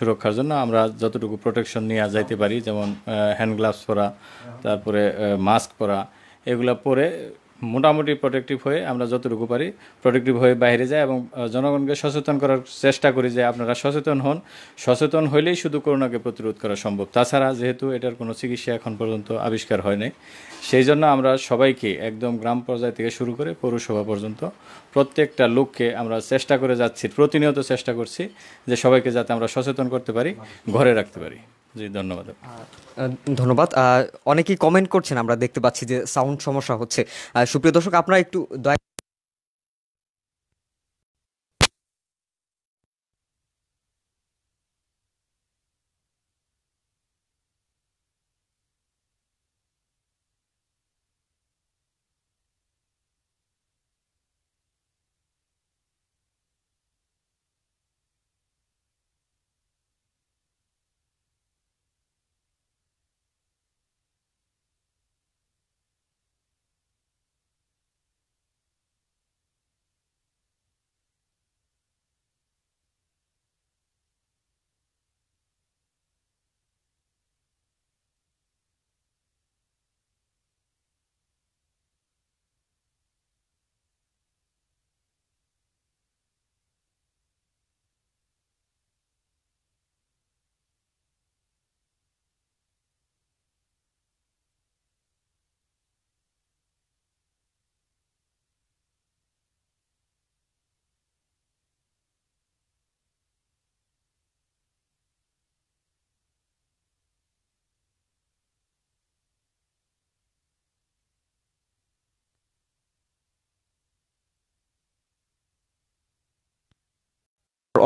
সুরক্ষার জন্য আমরা যতটুকু প্রোটেকশন নিয়ে যাইতে পারি যেমন হ্যান্ড গ্লাভস পরা তারপরে মাস্ক পরা এগুলো পরে মোটামুটি প্রোটেক্টিভ হয়ে আমরা যতটুকু পারি প্রোটেক্টিভ হয়ে বাইরে যাই এবং জনগণকে সচেতন করার চেষ্টা করি যে আপনারা সচেতন হন সচেতন হইলেই শুধু করোনাকে প্রতিরোধ করা সম্ভব তাছাড়া যেহেতু এটার কোনো চিকিৎসা এখন পর্যন্ত আবিষ্কার হয় নাই সেই জন্য আমরা সবাইকে একদম গ্রাম পর্যায় থেকে শুরু করে পৌরসভা পর্যন্ত প্রত্যেকটা লোককে আমরা চেষ্টা করে যাচ্ছি প্রতিনিয়ত চেষ্টা করছি যে সবাইকে যাতে আমরা সচেতন করতে পারি ঘরে রাখতে পারি ধন্যবাদ ধন্যবাদ অনেকেই কমেন্ট করছেন আমরা দেখতে পাচ্ছি যে সাউন্ড সমস্যা হচ্ছে সুপ্রিয় দর্শক আপনারা একটু দয়া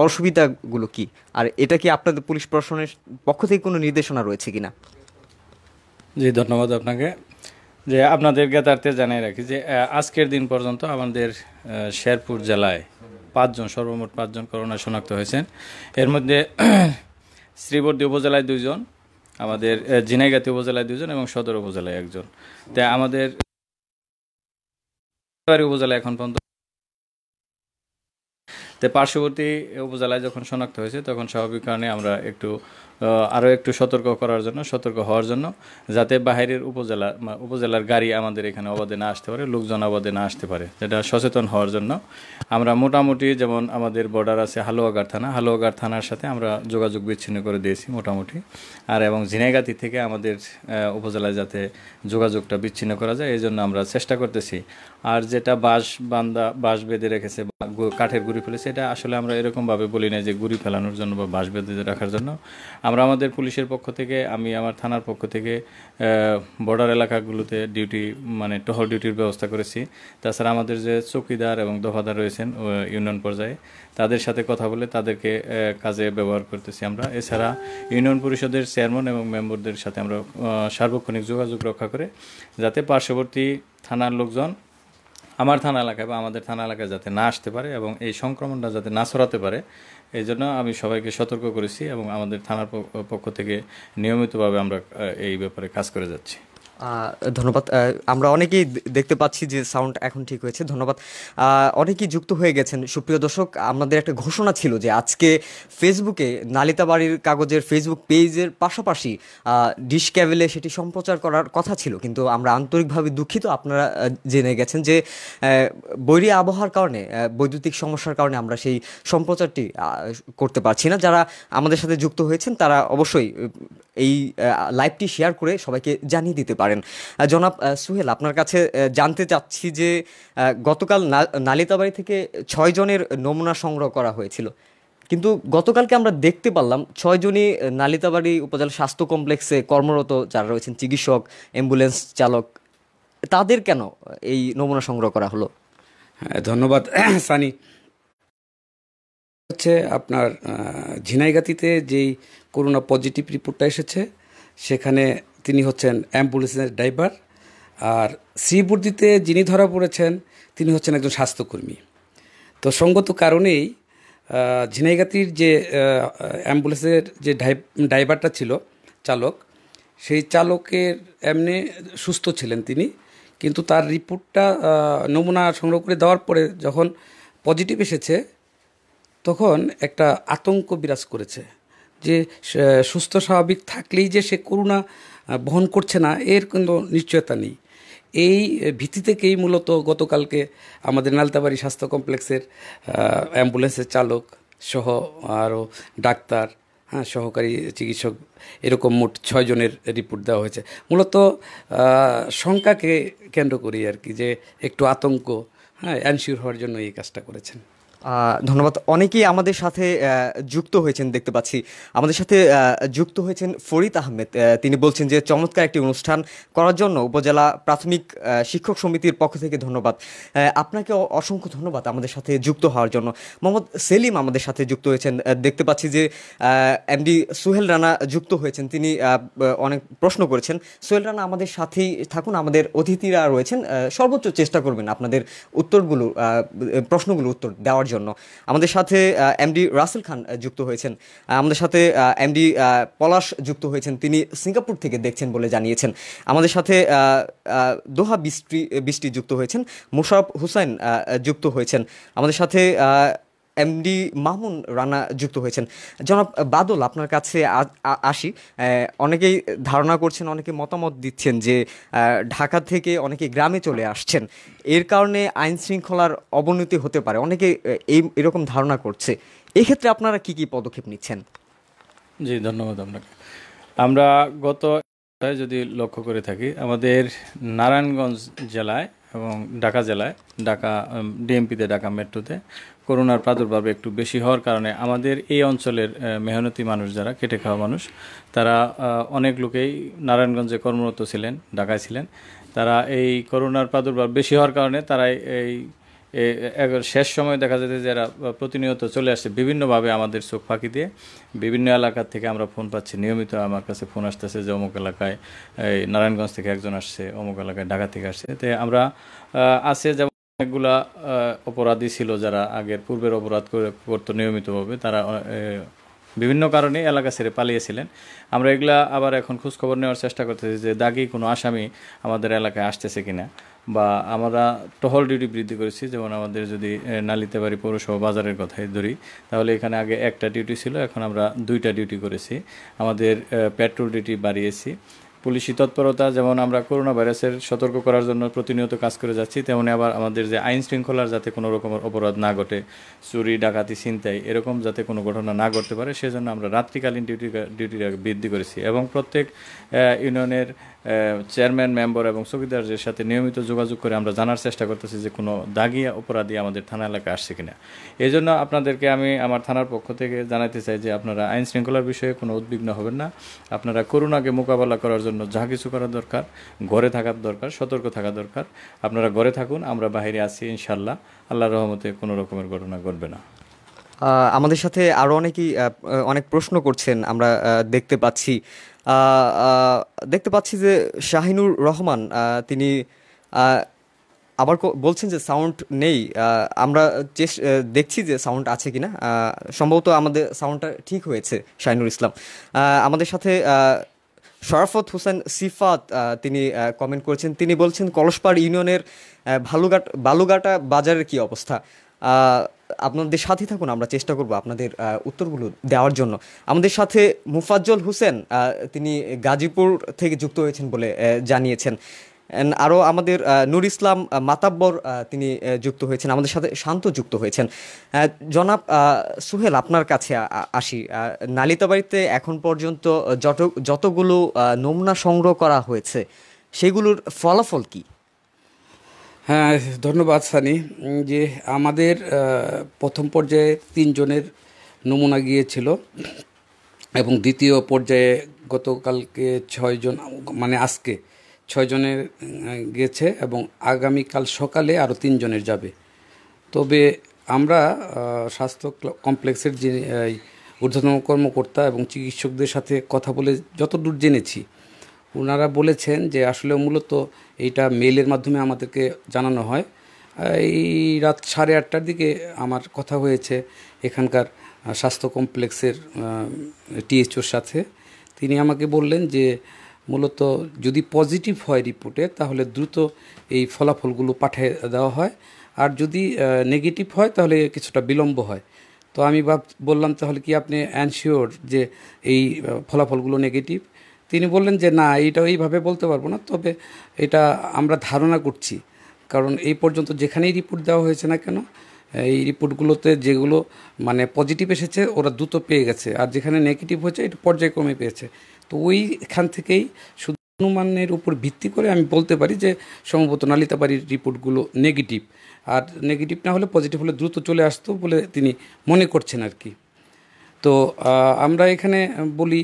অসুবিধাগুলো কি আর এটা কি আপনাদের পুলিশ প্রশাসনের পক্ষ থেকে কোনো নির্দেশনা রয়েছে কিনা জি ধন্যবাদ আপনাকে যে আপনাদের জ্ঞাতার্থে জানিয়ে রাখি যে আজকের দিন পর্যন্ত আমাদের শেরপুর জেলায় পাঁচজন সর্বমোট পাঁচজন করোনা শনাক্ত হয়েছেন এর মধ্যে শ্রীবর্দী উপজেলায় দুইজন আমাদের জিনাইগাতি উপজেলায় দুজন এবং সদর উপজেলায় একজন তাই আমাদের উপজেলায় এখন পর্যন্ত তো পার্শ্ববর্তী উপজেলায় যখন শনাক্ত হয়েছে তখন স্বাভাবিক কারণে আমরা একটু আরও একটু সতর্ক করার জন্য সতর্ক হওয়ার জন্য যাতে বাহিরের উপজেলা উপজেলার গাড়ি আমাদের এখানে অবাধে না আসতে পারে লোকজন অবাধে না আসতে পারে যেটা সচেতন হওয়ার জন্য আমরা মোটামুটি যেমন আমাদের বর্ডার আছে হালুয়াগার থানা হালুয়াগার থানার সাথে আমরা যোগাযোগ বিচ্ছিন্ন করে দিয়েছি মোটামুটি আর এবং ঝিনাইগাতি থেকে আমাদের উপজেলায় যাতে যোগাযোগটা বিচ্ছিন্ন করা যায় এই জন্য আমরা চেষ্টা করতেছি আর যেটা বাঁশ বান্দা বাঁশ বেঁধে রেখেছে বা কাঠের গুড়ি ফেলেছে এটা আসলে আমরা এরকমভাবে বলি না যে গুড়ি ফেলানোর জন্য বা বাঁশ বেঁধে রাখার জন্য আমরা আমাদের পুলিশের পক্ষ থেকে আমি আমার থানার পক্ষ থেকে বর্ডার এলাকাগুলোতে ডিউটি মানে টহল ডিউটির ব্যবস্থা করেছি তাছাড়া আমাদের যে চৌকিদার এবং দফাদার রয়েছেন ইউনিয়ন পর্যায়ে তাদের সাথে কথা বলে তাদেরকে কাজে ব্যবহার করতেছি আমরা এছাড়া ইউনিয়ন পরিষদের চেয়ারম্যান এবং মেম্বারদের সাথে আমরা সার্বক্ষণিক যোগাযোগ রক্ষা করে যাতে পার্শ্ববর্তী থানার লোকজন আমার থানা এলাকায় বা আমাদের থানা এলাকায় যাতে না আসতে পারে এবং এই সংক্রমণটা যাতে না ছড়াতে পারে এই জন্য আমি সবাইকে সতর্ক করেছি এবং আমাদের থানার পক্ষ থেকে নিয়মিতভাবে আমরা এই ব্যাপারে কাজ করে যাচ্ছি ধন্যবাদ আমরা অনেকেই দেখতে পাচ্ছি যে সাউন্ড এখন ঠিক হয়েছে ধন্যবাদ অনেকেই যুক্ত হয়ে গেছেন সুপ্রিয় দর্শক আমাদের একটা ঘোষণা ছিল যে আজকে ফেসবুকে নালিতাবাড়ির কাগজের ফেসবুক পেজের পাশাপাশি ডিশ ক্যাবেলে সেটি সম্প্রচার করার কথা ছিল কিন্তু আমরা আন্তরিকভাবে দুঃখিত আপনারা জেনে গেছেন যে বৈরী আবহাওয়ার কারণে বৈদ্যুতিক সমস্যার কারণে আমরা সেই সম্প্রচারটি করতে পারছি না যারা আমাদের সাথে যুক্ত হয়েছেন তারা অবশ্যই এই লাইভটি শেয়ার করে সবাইকে জানিয়ে দিতে পারে পারেন জনাব সুহেল আপনার কাছে জানতে চাচ্ছি যে গতকাল নালিতাবাড়ি থেকে ছয় জনের নমুনা সংগ্রহ করা হয়েছিল কিন্তু গতকালকে আমরা দেখতে পারলাম ছয়জনই নালিতাবাড়ি উপজেলা স্বাস্থ্য কমপ্লেক্সে কর্মরত যারা রয়েছেন চিকিৎসক অ্যাম্বুলেন্স চালক তাদের কেন এই নমুনা সংগ্রহ করা হলো হ্যাঁ, ধন্যবাদ সানি হচ্ছে আপনার ঝিনাইগাতিতে যেই করোনা পজিটিভ রিপোর্টটা এসেছে সেখানে তিনি হচ্ছেন অ্যাম্বুলেন্সের ড্রাইভার আর শ্রীবর্দিতে যিনি ধরা পড়েছেন তিনি হচ্ছেন একজন স্বাস্থ্যকর্মী তো সঙ্গত কারণেই ঝিনাইগাতির যে অ্যাম্বুলেন্সের যে ড্রাইভারটা ছিল চালক সেই চালকের এমনি সুস্থ ছিলেন তিনি কিন্তু তার রিপোর্টটা নমুনা সংগ্রহ করে দেওয়ার পরে যখন পজিটিভ এসেছে তখন একটা আতঙ্ক বিরাজ করেছে যে সুস্থ স্বাভাবিক থাকলেই যে সে করোনা বহন করছে না এর কিন্তু নিশ্চয়তা নেই এই ভিত্তি থেকেই মূলত গতকালকে আমাদের নালতাবাড়ি স্বাস্থ্য কমপ্লেক্সের অ্যাম্বুলেন্সের চালক সহ আরও ডাক্তার হ্যাঁ সহকারী চিকিৎসক এরকম মোট ছয়জনের রিপোর্ট দেওয়া হয়েছে মূলত শঙ্কাকে কেন্দ্র করি আর কি যে একটু আতঙ্ক হ্যাঁ অ্যানসিওর হওয়ার জন্য এই কাজটা করেছেন ধন্যবাদ অনেকেই আমাদের সাথে যুক্ত হয়েছেন দেখতে পাচ্ছি আমাদের সাথে যুক্ত হয়েছেন ফরিদ আহমেদ তিনি বলছেন যে চমৎকার একটি অনুষ্ঠান করার জন্য উপজেলা প্রাথমিক শিক্ষক সমিতির পক্ষ থেকে ধন্যবাদ আপনাকে অসংখ্য ধন্যবাদ আমাদের সাথে যুক্ত হওয়ার জন্য মোহাম্মদ সেলিম আমাদের সাথে যুক্ত হয়েছেন দেখতে পাচ্ছি যে এমডি সুহেল রানা যুক্ত হয়েছেন তিনি অনেক প্রশ্ন করেছেন সোহেল রানা আমাদের সাথেই থাকুন আমাদের অতিথিরা রয়েছেন সর্বোচ্চ চেষ্টা করবেন আপনাদের উত্তরগুলো প্রশ্নগুলো উত্তর দেওয়ার জন্য আমাদের সাথে এমডি রাসেল খান যুক্ত হয়েছেন আমাদের সাথে এমডি পলাশ যুক্ত হয়েছেন তিনি সিঙ্গাপুর থেকে দেখছেন বলে জানিয়েছেন আমাদের সাথে দোহা বৃষ্টি বৃষ্টি যুক্ত হয়েছেন মোশারফ হুসাইন যুক্ত হয়েছেন আমাদের সাথে এমডি মামুন রানা যুক্ত হয়েছেন জনাব বাদল আপনার কাছে আসি অনেকেই ধারণা করছেন অনেকে মতামত দিচ্ছেন যে ঢাকা থেকে অনেকে গ্রামে চলে আসছেন এর কারণে আইন শৃঙ্খলার অবনতি হতে পারে অনেকে এই এরকম ধারণা করছে এক্ষেত্রে আপনারা কি কি পদক্ষেপ নিচ্ছেন জি ধন্যবাদ আপনাকে আমরা গত যদি লক্ষ্য করে থাকি আমাদের নারায়ণগঞ্জ জেলায় এবং ঢাকা জেলায় ঢাকা ডিএমপিতে ঢাকা মেট্রোতে করোনার প্রাদুর্ভাব একটু বেশি হওয়ার কারণে আমাদের এই অঞ্চলের মেহনতি মানুষ যারা কেটে খাওয়া মানুষ তারা অনেক লোকেই নারায়ণগঞ্জে কর্মরত ছিলেন ঢাকায় ছিলেন তারা এই করোনার প্রাদুর্ভাব বেশি হওয়ার কারণে তারা এই শেষ সময় দেখা যেতে যারা প্রতিনিয়ত চলে আসছে বিভিন্নভাবে আমাদের চোখ ফাঁকি দিয়ে বিভিন্ন এলাকা থেকে আমরা ফোন পাচ্ছি নিয়মিত আমার কাছে ফোন আসতেছে যে অমুক এলাকায় এই নারায়ণগঞ্জ থেকে একজন আসছে অমুক এলাকায় ঢাকা থেকে আসছে তো আমরা আছে যেমন অনেকগুলা অপরাধী ছিল যারা আগের পূর্বের অপরাধ করতো নিয়মিতভাবে তারা বিভিন্ন কারণে এলাকা ছেড়ে পালিয়েছিলেন আমরা এগুলা আবার এখন খোঁজখবর নেওয়ার চেষ্টা করতেছি যে দাগি কোনো আসামি আমাদের এলাকায় আসতেছে কিনা বা আমরা টহল ডিউটি বৃদ্ধি করেছি যেমন আমাদের যদি নালিতে বাড়ি পৌরসভা বাজারের কথাই ধরি তাহলে এখানে আগে একটা ডিউটি ছিল এখন আমরা দুইটা ডিউটি করেছি আমাদের পেট্রোল ডিউটি বাড়িয়েছি পুলিশি তৎপরতা যেমন আমরা করোনা ভাইরাসের সতর্ক করার জন্য প্রতিনিয়ত কাজ করে যাচ্ছি তেমনি আবার আমাদের যে আইন শৃঙ্খলার যাতে কোনো রকমের অপরাধ না ঘটে চুরি ডাকাতি ছিনতাই এরকম যাতে কোনো ঘটনা না ঘটতে পারে সেজন্য আমরা রাত্রিকালীন ডিউটি ডিউটি বৃদ্ধি করেছি এবং প্রত্যেক ইউনিয়নের চেয়ারম্যান মেম্বার এবং চৌকিদারদের সাথে নিয়মিত যোগাযোগ করে আমরা জানার চেষ্টা করতেছি যে কোনো দাগিয়া অপরাধী আমাদের থানা এলাকায় আসছে কিনা এই জন্য আপনাদেরকে আমি আমার থানার পক্ষ থেকে জানাতে চাই যে আপনারা আইন শৃঙ্খলার বিষয়ে কোনো উদ্বিগ্ন হবেন না আপনারা করোনাকে মোকাবেলা করার জন্য যা কিছু করা দরকার ঘরে থাকার দরকার সতর্ক থাকা দরকার আপনারা ঘরে থাকুন আমরা বাহিরে আছি ইনশাল্লাহ আল্লাহ রহমতে কোনো রকমের ঘটনা ঘটবে না আমাদের সাথে আরও অনেকেই অনেক প্রশ্ন করছেন আমরা দেখতে পাচ্ছি দেখতে পাচ্ছি যে শাহিনুর রহমান তিনি আবার বলছেন যে সাউন্ড নেই আমরা চেষ্টা দেখছি যে সাউন্ড আছে কি না সম্ভবত আমাদের সাউন্ডটা ঠিক হয়েছে শাহিনুর ইসলাম আমাদের সাথে শরাফত হোসেন সিফাত তিনি কমেন্ট করেছেন তিনি বলছেন কলসপাড় ইউনিয়নের ভালুঘাট বালুঘাটা বাজারের কি অবস্থা আপনাদের সাথে থাকুন আমরা চেষ্টা করব আপনাদের উত্তরগুলো দেওয়ার জন্য আমাদের সাথে মুফাজ্জল হোসেন তিনি গাজীপুর থেকে যুক্ত হয়েছেন বলে জানিয়েছেন আরও আমাদের নুর ইসলাম মাতাব্বর তিনি যুক্ত হয়েছেন আমাদের সাথে শান্ত যুক্ত হয়েছেন জনাব সুহেল আপনার কাছে আসি নালিতাবাড়িতে এখন পর্যন্ত যত যতগুলো নমুনা সংগ্রহ করা হয়েছে সেগুলোর ফলাফল কী হ্যাঁ ধন্যবাদ সানি যে আমাদের প্রথম পর্যায়ে তিনজনের নমুনা গিয়েছিল এবং দ্বিতীয় পর্যায়ে গতকালকে ছয়জন মানে আজকে ছয়জনের গেছে এবং আগামীকাল সকালে আরও তিনজনের যাবে তবে আমরা স্বাস্থ্য কমপ্লেক্সের যে ঊর্ধ্বতম কর্মকর্তা এবং চিকিৎসকদের সাথে কথা বলে যতদূর জেনেছি ওনারা বলেছেন যে আসলে মূলত এটা মেলের মাধ্যমে আমাদেরকে জানানো হয় এই রাত সাড়ে আটটার দিকে আমার কথা হয়েছে এখানকার স্বাস্থ্য কমপ্লেক্সের টিএচওর সাথে তিনি আমাকে বললেন যে মূলত যদি পজিটিভ হয় রিপোর্টে তাহলে দ্রুত এই ফলাফলগুলো পাঠিয়ে দেওয়া হয় আর যদি নেগেটিভ হয় তাহলে কিছুটা বিলম্ব হয় তো আমি বললাম তাহলে কি আপনি অ্যানশিওর যে এই ফলাফলগুলো নেগেটিভ তিনি বললেন যে না এটা এইভাবে বলতে পারবো না তবে এটা আমরা ধারণা করছি কারণ এই পর্যন্ত যেখানেই রিপোর্ট দেওয়া হয়েছে না কেন এই রিপোর্টগুলোতে যেগুলো মানে পজিটিভ এসেছে ওরা দ্রুত পেয়ে গেছে আর যেখানে নেগেটিভ হয়েছে এটা পর্যায়ক্রমে পেয়েছে তো ওইখান থেকেই শুধু অনুমানের উপর ভিত্তি করে আমি বলতে পারি যে সম্ভবত নালিতাবাড়ির রিপোর্টগুলো নেগেটিভ আর নেগেটিভ না হলে পজিটিভ হলে দ্রুত চলে আসতো বলে তিনি মনে করছেন আর কি তো আমরা এখানে বলি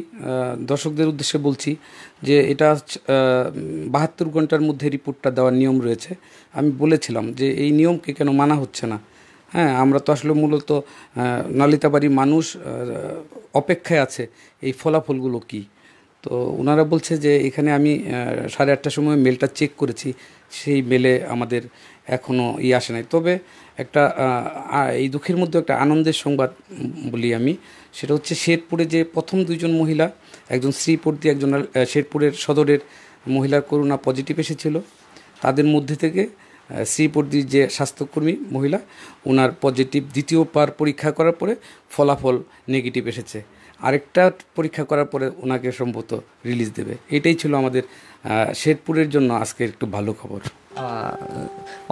দর্শকদের উদ্দেশ্যে বলছি যে এটা বাহাত্তর ঘন্টার মধ্যে রিপোর্টটা দেওয়ার নিয়ম রয়েছে আমি বলেছিলাম যে এই নিয়মকে কেন মানা হচ্ছে না হ্যাঁ আমরা তো আসলে মূলত নালিতাবাড়ির মানুষ অপেক্ষায় আছে এই ফলাফলগুলো কী তো ওনারা বলছে যে এখানে আমি সাড়ে আটটার সময় মেলটা চেক করেছি সেই মেলে আমাদের এখনও ই আসে নাই তবে একটা এই দুঃখের মধ্যে একটা আনন্দের সংবাদ বলি আমি সেটা হচ্ছে শেরপুরে যে প্রথম দুজন মহিলা একজন শ্রীপুর দিয়ে একজন শেরপুরের সদরের মহিলার করোনা পজিটিভ এসেছিল তাদের মধ্যে থেকে শ্রীপর্দির যে স্বাস্থ্যকর্মী মহিলা ওনার পজিটিভ দ্বিতীয় পার পরীক্ষা করার পরে ফলাফল নেগেটিভ এসেছে আরেকটা পরীক্ষা করার পরে ওনাকে সম্ভবত রিলিজ দেবে এটাই ছিল আমাদের শেরপুরের জন্য আজকে একটু ভালো খবর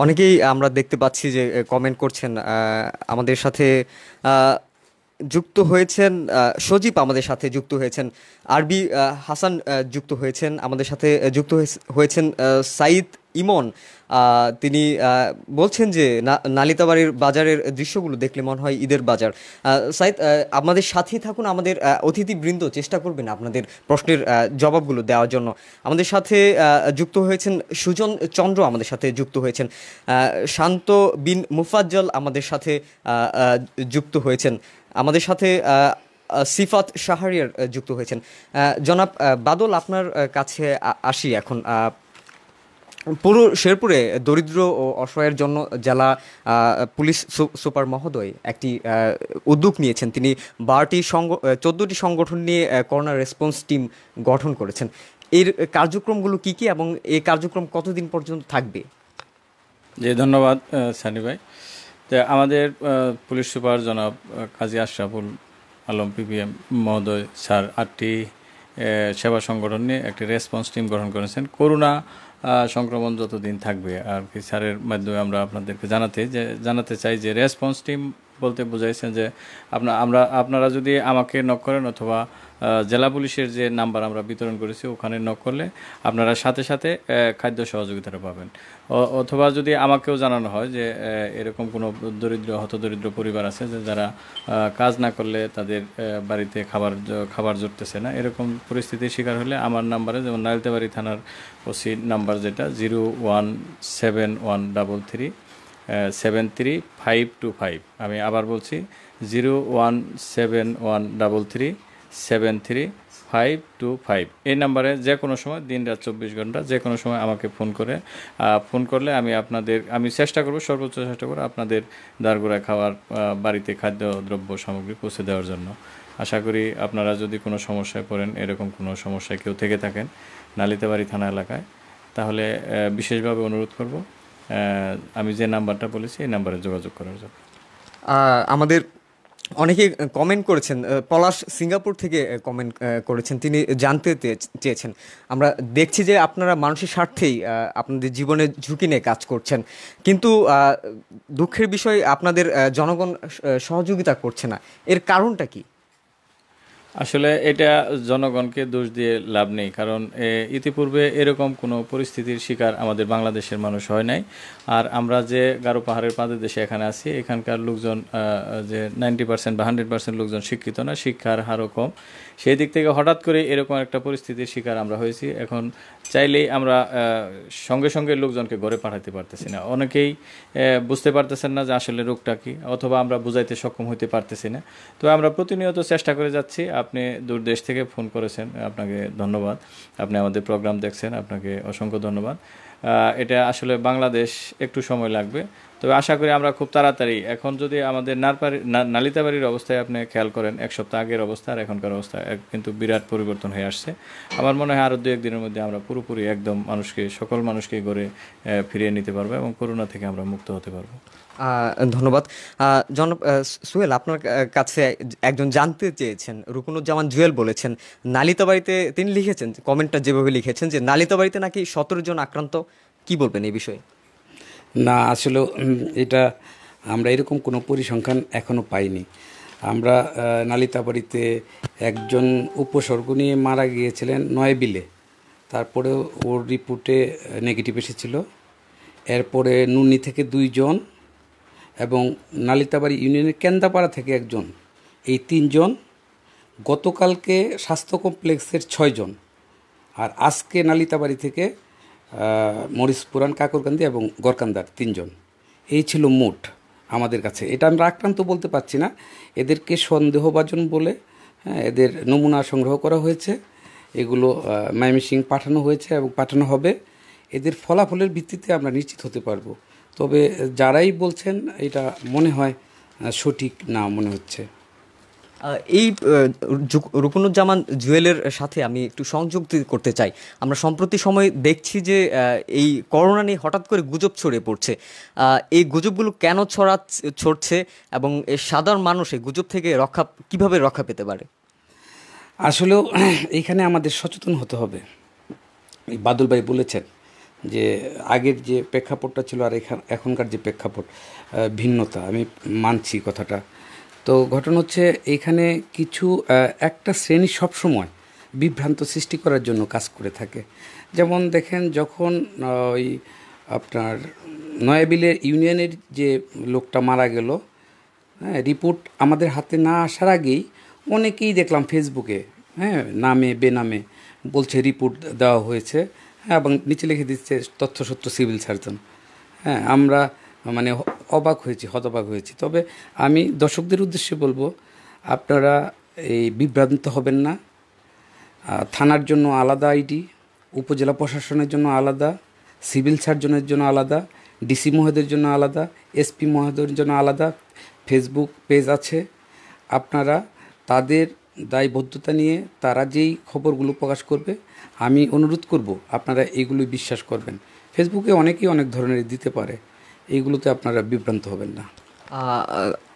অনেকেই আমরা দেখতে পাচ্ছি যে কমেন্ট করছেন আমাদের সাথে যুক্ত হয়েছেন সজীব আমাদের সাথে যুক্ত হয়েছেন আরবি হাসান যুক্ত হয়েছেন আমাদের সাথে যুক্ত হয়েছেন সাইদ ইমন তিনি বলছেন যে নালিতাবাড়ির বাজারের দৃশ্যগুলো দেখলে মনে হয় ঈদের বাজার সাইদ আমাদের সাথেই থাকুন আমাদের অতিথিবৃন্দ চেষ্টা করবেন আপনাদের প্রশ্নের জবাবগুলো দেওয়ার জন্য আমাদের সাথে যুক্ত হয়েছেন সুজন চন্দ্র আমাদের সাথে যুক্ত হয়েছেন শান্ত বিন মুফাজ্জল আমাদের সাথে যুক্ত হয়েছেন আমাদের সাথে সিফাত সাহারিয়ার যুক্ত হয়েছেন জনাব বাদল আপনার কাছে আসি এখন পুরো শেরপুরে দরিদ্র ও অসহায়ের জন্য জেলা পুলিশ সুপার মহোদয় একটি উদ্যোগ নিয়েছেন তিনি বারোটি সংগ চোদ্দোটি সংগঠন নিয়ে করোনা রেসপন্স টিম গঠন করেছেন এর কার্যক্রমগুলো কি কি এবং এই কার্যক্রম কতদিন পর্যন্ত থাকবে জি ধন্যবাদ সানি ভাই তা আমাদের পুলিশ সুপার জনাব কাজী আশরাফুল আলম পিপিএম মহোদয় স্যার আটটি সেবা সংগঠন নিয়ে একটি রেসপন্স টিম গঠন করেছেন করোনা সংক্রমণ যতদিন থাকবে আর কি স্যারের মাধ্যমে আমরা আপনাদেরকে জানাতে যে জানাতে চাই যে রেসপন্স টিম বলতে বুঝাইছেন যে আপনার আমরা আপনারা যদি আমাকে নক করেন অথবা জেলা পুলিশের যে নাম্বার আমরা বিতরণ করেছি ওখানে নক করলে আপনারা সাথে সাথে খাদ্য সহযোগিতাটা পাবেন অথবা যদি আমাকেও জানানো হয় যে এরকম কোনো দরিদ্র হতদরিদ্র পরিবার আছে যে যারা কাজ না করলে তাদের বাড়িতে খাবার খাবার জুটতেছে না এরকম পরিস্থিতির শিকার হলে আমার নাম্বারে যেমন নালতেবাড়ি থানার ওসি নাম্বার যেটা zero one seven one double three seven three five two five আমি আবার বলছি zero one seven one double three seven three five two five এই নাম্বারে যে কোনো সময় দিন রাত চব্বিশ ঘন্টা যে কোনো সময় আমাকে ফোন করে ফোন করলে আমি আপনাদের আমি চেষ্টা করব সর্বোচ্চ চেষ্টা করব আপনাদের দারগোড়া খাওয়ার বাড়িতে খাদ্য দ্রব্য সামগ্রী পৌঁছে দেওয়ার জন্য আশা করি আপনারা যদি কোনো সমস্যায় পড়েন এরকম কোনো সমস্যায় কেউ থেকে থাকেন নালিতাবাড়ি থানা এলাকায় তাহলে বিশেষভাবে অনুরোধ করব আমি যে নাম্বারটা বলেছি এই নাম্বারে যোগাযোগ করার জন্য আমাদের অনেকে কমেন্ট করেছেন পলাশ সিঙ্গাপুর থেকে কমেন্ট করেছেন তিনি জানতে চেয়েছেন আমরা দেখছি যে আপনারা মানুষের স্বার্থেই আপনাদের জীবনের ঝুঁকি নিয়ে কাজ করছেন কিন্তু দুঃখের বিষয় আপনাদের জনগণ সহযোগিতা করছে না এর কারণটা কী আসলে এটা জনগণকে দোষ দিয়ে লাভ নেই কারণ ইতিপূর্বে এরকম কোনো পরিস্থিতির শিকার আমাদের বাংলাদেশের মানুষ হয় নাই আর আমরা যে গারো পাহাড়ের দেশে এখানে আছি এখানকার লোকজন যে নাইনটি পার্সেন্ট বা হান্ড্রেড পার্সেন্ট লোকজন শিক্ষিত না শিক্ষার হারও কম সেই দিক থেকে হঠাৎ করে এরকম একটা পরিস্থিতির শিকার আমরা হয়েছি এখন চাইলেই আমরা সঙ্গে সঙ্গে লোকজনকে ঘরে পাঠাতে পারতেছি না অনেকেই বুঝতে পারতেছেন না যে আসলে রোগটা কী অথবা আমরা বুঝাইতে সক্ষম হইতে পারতেছি না তো আমরা প্রতিনিয়ত চেষ্টা করে যাচ্ছি আপনি দূর দেশ থেকে ফোন করেছেন আপনাকে ধন্যবাদ আপনি আমাদের প্রোগ্রাম দেখছেন আপনাকে অসংখ্য ধন্যবাদ এটা আসলে বাংলাদেশ একটু সময় লাগবে তবে আশা করি আমরা খুব তাড়াতাড়ি এখন যদি আমাদের নারপাড়ি নালিতাবাড়ির অবস্থায় আপনি খেয়াল করেন এক সপ্তাহ আগের অবস্থা আর এখনকার অবস্থা কিন্তু বিরাট পরিবর্তন হয়ে আসছে আমার মনে হয় আরও দু একদিনের মধ্যে আমরা পুরোপুরি একদম মানুষকে সকল মানুষকে গড়ে ফিরিয়ে নিতে পারবো এবং করোনা থেকে আমরা মুক্ত হতে পারবো ধন্যবাদ জন সুয়েল আপনার কাছে একজন জানতে চেয়েছেন রুকনুজ্জামান জুয়েল বলেছেন নালিতাবাড়িতে তিনি লিখেছেন কমেন্টটা যেভাবে লিখেছেন যে নালিতাবাড়িতে নাকি সতেরো জন আক্রান্ত কি বলবেন এই বিষয়ে না আসলে এটা আমরা এরকম কোনো পরিসংখ্যান এখনও পাইনি আমরা নালিতাবাড়িতে একজন উপসর্গ নিয়ে মারা গিয়েছিলেন নয় বিলে তারপরে ওর রিপোর্টে নেগেটিভ এসেছিল এরপরে নুনি থেকে দুইজন এবং নালিতাবাড়ি ইউনিয়নের কেন্দাপাড়া থেকে একজন এই তিনজন গতকালকে স্বাস্থ্য কমপ্লেক্সের ছয়জন আর আজকে নালিতাবাড়ি থেকে মরিস পুরান কাকরকান্দি এবং গরকান্দার তিনজন এই ছিল মোট আমাদের কাছে এটা আমরা আক্রান্ত বলতে পারছি না এদেরকে সন্দেহভাজন বলে হ্যাঁ এদের নমুনা সংগ্রহ করা হয়েছে এগুলো ম্যামিসিং পাঠানো হয়েছে এবং পাঠানো হবে এদের ফলাফলের ভিত্তিতে আমরা নিশ্চিত হতে পারবো তবে যারাই বলছেন এটা মনে হয় সঠিক না মনে হচ্ছে এই রুকনুজ্জামান জুয়েলের সাথে আমি একটু সংযুক্ত করতে চাই আমরা সম্প্রতি সময় দেখছি যে এই করোনা নিয়ে হঠাৎ করে গুজব ছড়িয়ে পড়ছে এই গুজবগুলো কেন ছড়া ছড়ছে এবং সাধারণ মানুষ এই গুজব থেকে রক্ষা কিভাবে রক্ষা পেতে পারে আসলেও এইখানে আমাদের সচেতন হতে হবে এই বাদুল ভাই বলেছেন যে আগের যে প্রেক্ষাপটটা ছিল আর এখান এখনকার যে প্রেক্ষাপট ভিন্নতা আমি মানছি কথাটা তো ঘটনা হচ্ছে এখানে কিছু একটা শ্রেণী সবসময় বিভ্রান্ত সৃষ্টি করার জন্য কাজ করে থাকে যেমন দেখেন যখন ওই আপনার নয়াবিলের ইউনিয়নের যে লোকটা মারা গেল হ্যাঁ রিপোর্ট আমাদের হাতে না আসার আগেই অনেকেই দেখলাম ফেসবুকে হ্যাঁ নামে বেনামে বলছে রিপোর্ট দেওয়া হয়েছে হ্যাঁ এবং নিচে লিখে দিচ্ছে তথ্যসূত্র সিভিল সার্জন হ্যাঁ আমরা মানে অবাক হয়েছি হতবাক হয়েছি তবে আমি দর্শকদের উদ্দেশ্যে বলবো আপনারা এই বিভ্রান্ত হবেন না থানার জন্য আলাদা আইডি উপজেলা প্রশাসনের জন্য আলাদা সিভিল সার্জনের জন্য আলাদা ডিসি মহোদয়ের জন্য আলাদা এসপি মহোদয়ের জন্য আলাদা ফেসবুক পেজ আছে আপনারা তাদের দায়বদ্ধতা নিয়ে তারা যেই খবরগুলো প্রকাশ করবে আমি অনুরোধ করব আপনারা এগুলো বিশ্বাস করবেন ফেসবুকে অনেকেই অনেক ধরনের দিতে পারে এইগুলোতে আপনারা বিভ্রান্ত হবেন না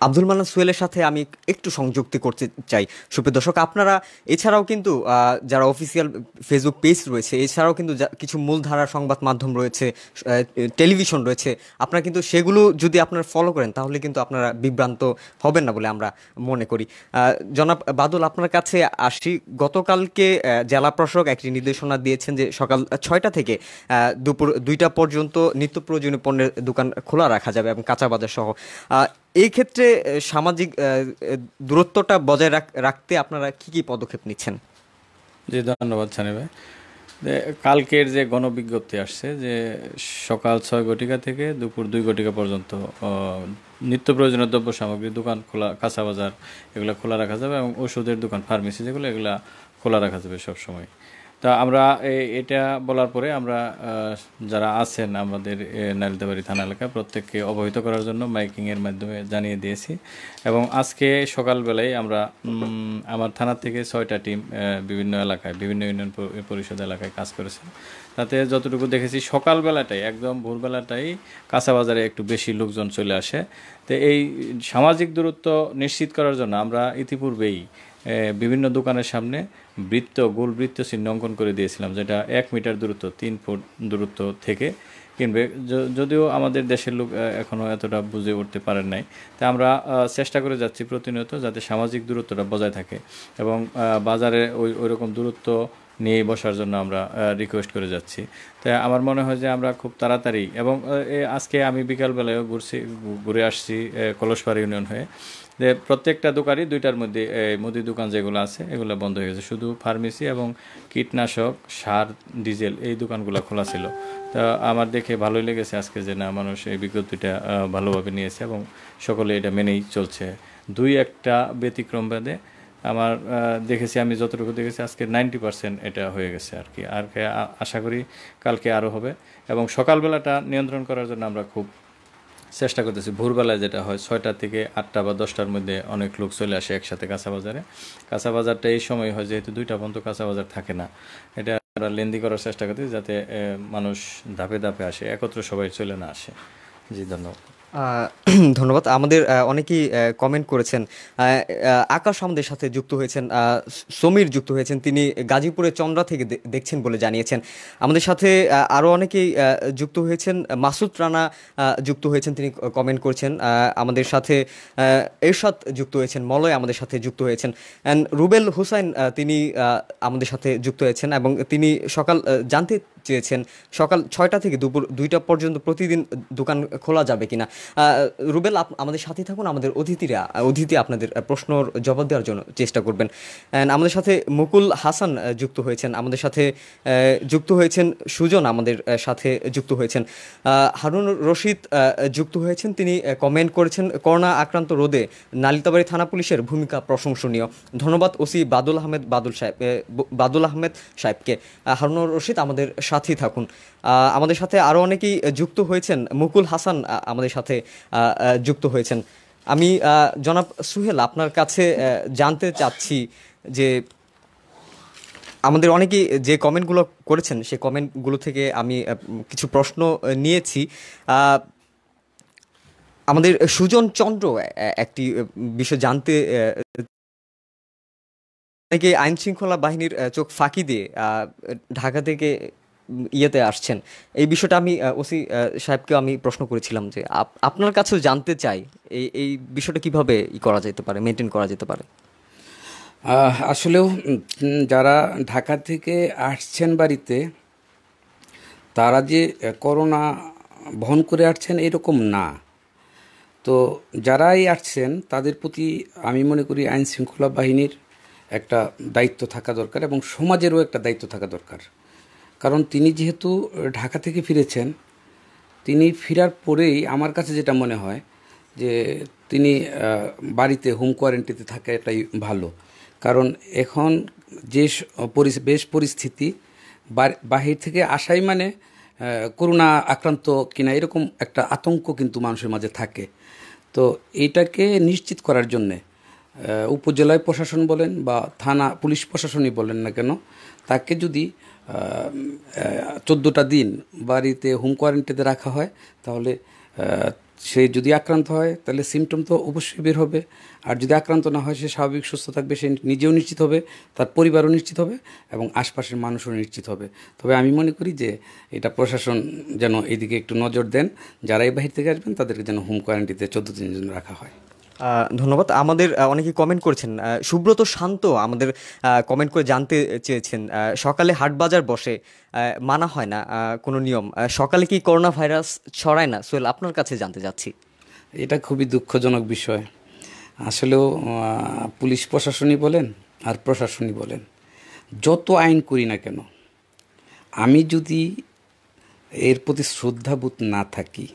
আব্দুল মান্নান সোহেলের সাথে আমি একটু সংযুক্তি করতে চাই সুপ্রিয় দর্শক আপনারা এছাড়াও কিন্তু যারা অফিসিয়াল ফেসবুক পেজ রয়েছে এছাড়াও কিন্তু কিছু মূলধারা সংবাদ মাধ্যম রয়েছে টেলিভিশন রয়েছে আপনারা কিন্তু সেগুলো যদি আপনারা ফলো করেন তাহলে কিন্তু আপনারা বিভ্রান্ত হবেন না বলে আমরা মনে করি জনাব বাদল আপনার কাছে আসি গতকালকে জেলা প্রশাসক একটি নির্দেশনা দিয়েছেন যে সকাল ছয়টা থেকে দুপুর দুইটা পর্যন্ত নিত্য প্রয়োজনীয় পণ্যের দোকান খোলা রাখা যাবে এবং কাঁচা বাজার সহ এই ক্ষেত্রে সামাজিক দূরত্বটা বজায় রাখতে আপনারা কি কি পদক্ষেপ নিচ্ছেন জি ধন্যবাদ সানি ভাই কালকের যে গণবিজ্ঞপ্তি আসছে যে সকাল ছয় ঘটিকা থেকে দুপুর দুই ঘটিকা পর্যন্ত নিত্য প্রয়োজনীয় দ্রব্য সামগ্রী দোকান খোলা কাঁচা বাজার এগুলো খোলা রাখা যাবে এবং ওষুধের দোকান ফার্মেসি যেগুলো এগুলো খোলা রাখা যাবে সবসময় তা আমরা এটা বলার পরে আমরা যারা আছেন আমাদের নালিতাবাড়ি থানা এলাকা প্রত্যেককে অবহিত করার জন্য মাইকিংয়ের মাধ্যমে জানিয়ে দিয়েছি এবং আজকে সকালবেলায় আমরা আমার থানা থেকে ছয়টা টিম বিভিন্ন এলাকায় বিভিন্ন ইউনিয়ন পরিষদ এলাকায় কাজ করেছে তাতে যতটুকু দেখেছি সকালবেলাটাই একদম ভোরবেলাটাই কাঁচা বাজারে একটু বেশি লোকজন চলে আসে তো এই সামাজিক দূরত্ব নিশ্চিত করার জন্য আমরা ইতিপূর্বেই বিভিন্ন দোকানের সামনে বৃত্ত গোল বৃত্ত চিহ্ন অঙ্কন করে দিয়েছিলাম যেটা এক মিটার দূরত্ব তিন ফুট দূরত্ব থেকে কিনবে যদিও আমাদের দেশের লোক এখনও এতটা বুঝে উঠতে পারেন নাই তা আমরা চেষ্টা করে যাচ্ছি প্রতিনিয়ত যাতে সামাজিক দূরত্বটা বজায় থাকে এবং বাজারে ওই ওইরকম দূরত্ব নিয়ে বসার জন্য আমরা রিকোয়েস্ট করে যাচ্ছি তাই আমার মনে হয় যে আমরা খুব তাড়াতাড়ি এবং আজকে আমি বিকালবেলায়ও ঘুরছি ঘুরে আসছি কলসপাড়া ইউনিয়ন হয়ে যে প্রত্যেকটা দোকানই দুইটার মধ্যে মুদি দোকান যেগুলো আছে এগুলো বন্ধ হয়ে গেছে শুধু ফার্মেসি এবং কীটনাশক সার ডিজেল এই দোকানগুলো খোলা ছিল তা আমার দেখে ভালোই লেগেছে আজকে যে না মানুষ এই বিজ্ঞপ্তিটা ভালোভাবে নিয়েছে এবং সকলে এটা মেনেই চলছে দুই একটা ব্যতিক্রম বাদে আমার দেখেছি আমি যতটুকু দেখেছি আজকে নাইনটি পার্সেন্ট এটা হয়ে গেছে আর কি আর আশা করি কালকে আরও হবে এবং সকালবেলাটা নিয়ন্ত্রণ করার জন্য আমরা খুব চেষ্টা করতেছি ভোরবেলায় যেটা হয় ছয়টা থেকে আটটা বা দশটার মধ্যে অনেক লোক চলে আসে একসাথে কাঁচা বাজারে কাঁচা বাজারটা এই সময় হয় যেহেতু দুইটা পর্যন্ত কাঁচা বাজার থাকে না এটা আমরা লেন্দি করার চেষ্টা করতেছি যাতে মানুষ ধাপে ধাপে আসে একত্র সবাই চলে না আসে জি ধন্যবাদ ধন্যবাদ আমাদের অনেকেই কমেন্ট করেছেন আকাশ আমাদের সাথে যুক্ত হয়েছেন সমীর যুক্ত হয়েছেন তিনি গাজীপুরের চন্দ্রা থেকে দেখছেন বলে জানিয়েছেন আমাদের সাথে আরও অনেকেই যুক্ত হয়েছেন মাসুদ রানা যুক্ত হয়েছেন তিনি কমেন্ট করছেন আমাদের সাথে এরশাদ যুক্ত হয়েছেন মলয় আমাদের সাথে যুক্ত হয়েছেন অ্যান্ড রুবেল হুসাইন তিনি আমাদের সাথে যুক্ত হয়েছেন এবং তিনি সকাল জানতে চেয়েছেন সকাল ছয়টা থেকে দুপুর দুইটা পর্যন্ত প্রতিদিন দোকান খোলা যাবে কিনা রুবেল আমাদের সাথে থাকুন আমাদের অতিথিরা অতিথি আপনাদের প্রশ্নর জবাব দেওয়ার জন্য চেষ্টা করবেন আমাদের সাথে মুকুল হাসান যুক্ত হয়েছেন আমাদের সাথে যুক্ত হয়েছেন সুজন আমাদের সাথে যুক্ত হয়েছেন হারুন রশিদ যুক্ত হয়েছেন তিনি কমেন্ট করেছেন করোনা আক্রান্ত রোদে নালিতাবাড়ি থানা পুলিশের ভূমিকা প্রশংসনীয় ধন্যবাদ ওসি বাদুল আহমেদ বাদুল সাহেব বাদুল আহমেদ সাহেবকে হারুন রশিদ আমাদের সাথী থাকুন আমাদের সাথে আরও অনেকেই যুক্ত হয়েছেন মুকুল হাসান আমাদের সাথে যুক্ত হয়েছেন আমি জনাব সুহেল আপনার কাছে জানতে চাচ্ছি যে আমাদের অনেকেই যে কমেন্টগুলো করেছেন সেই কমেন্টগুলো থেকে আমি কিছু প্রশ্ন নিয়েছি আমাদের সুজন চন্দ্র একটি বিষয় জানতে অনেকে আইন শৃঙ্খলা বাহিনীর চোখ ফাঁকি দিয়ে ঢাকা থেকে ইয়েতে আসছেন এই বিষয়টা আমি ওসি সাহেবকেও আমি প্রশ্ন করেছিলাম যে আপনার কাছে জানতে চাই এই এই বিষয়টা কিভাবে ই করা যেতে পারে মেনটেন করা যেতে পারে আসলেও যারা ঢাকা থেকে আসছেন বাড়িতে তারা যে করোনা বহন করে আসছেন এরকম না তো যারাই আসছেন তাদের প্রতি আমি মনে করি আইন শৃঙ্খলা বাহিনীর একটা দায়িত্ব থাকা দরকার এবং সমাজেরও একটা দায়িত্ব থাকা দরকার কারণ তিনি যেহেতু ঢাকা থেকে ফিরেছেন তিনি ফেরার পরেই আমার কাছে যেটা মনে হয় যে তিনি বাড়িতে হোম কোয়ারেন্টিতে থাকা এটাই ভালো কারণ এখন যে বেশ পরিস্থিতি বাহির থেকে আসাই মানে করোনা আক্রান্ত কিনা এরকম একটা আতঙ্ক কিন্তু মানুষের মাঝে থাকে তো এটাকে নিশ্চিত করার জন্যে উপজেলায় প্রশাসন বলেন বা থানা পুলিশ প্রশাসনই বলেন না কেন তাকে যদি চোদ্দোটা দিন বাড়িতে হোম কোয়ারেন্টিতে রাখা হয় তাহলে সে যদি আক্রান্ত হয় তাহলে সিমটম তো অবশ্যই বের হবে আর যদি আক্রান্ত না হয় সে স্বাভাবিক সুস্থ থাকবে সে নিজেও নিশ্চিত হবে তার পরিবারও নিশ্চিত হবে এবং আশপাশের মানুষও নিশ্চিত হবে তবে আমি মনে করি যে এটা প্রশাসন যেন এদিকে একটু নজর দেন যারা এই বাহির থেকে আসবেন তাদেরকে যেন হোম কোয়ারেন্টিতে চোদ্দো দিনের জন্য রাখা হয় ধন্যবাদ আমাদের অনেকে কমেন্ট করেছেন সুব্রত শান্ত আমাদের কমেন্ট করে জানতে চেয়েছেন সকালে হাটবাজার বসে মানা হয় না কোনো নিয়ম সকালে কি করোনা ভাইরাস ছড়ায় না সোহেল আপনার কাছে জানতে যাচ্ছি এটা খুবই দুঃখজনক বিষয় আসলেও পুলিশ প্রশাসনই বলেন আর প্রশাসনই বলেন যত আইন করি না কেন আমি যদি এর প্রতি শ্রদ্ধাবোধ না থাকি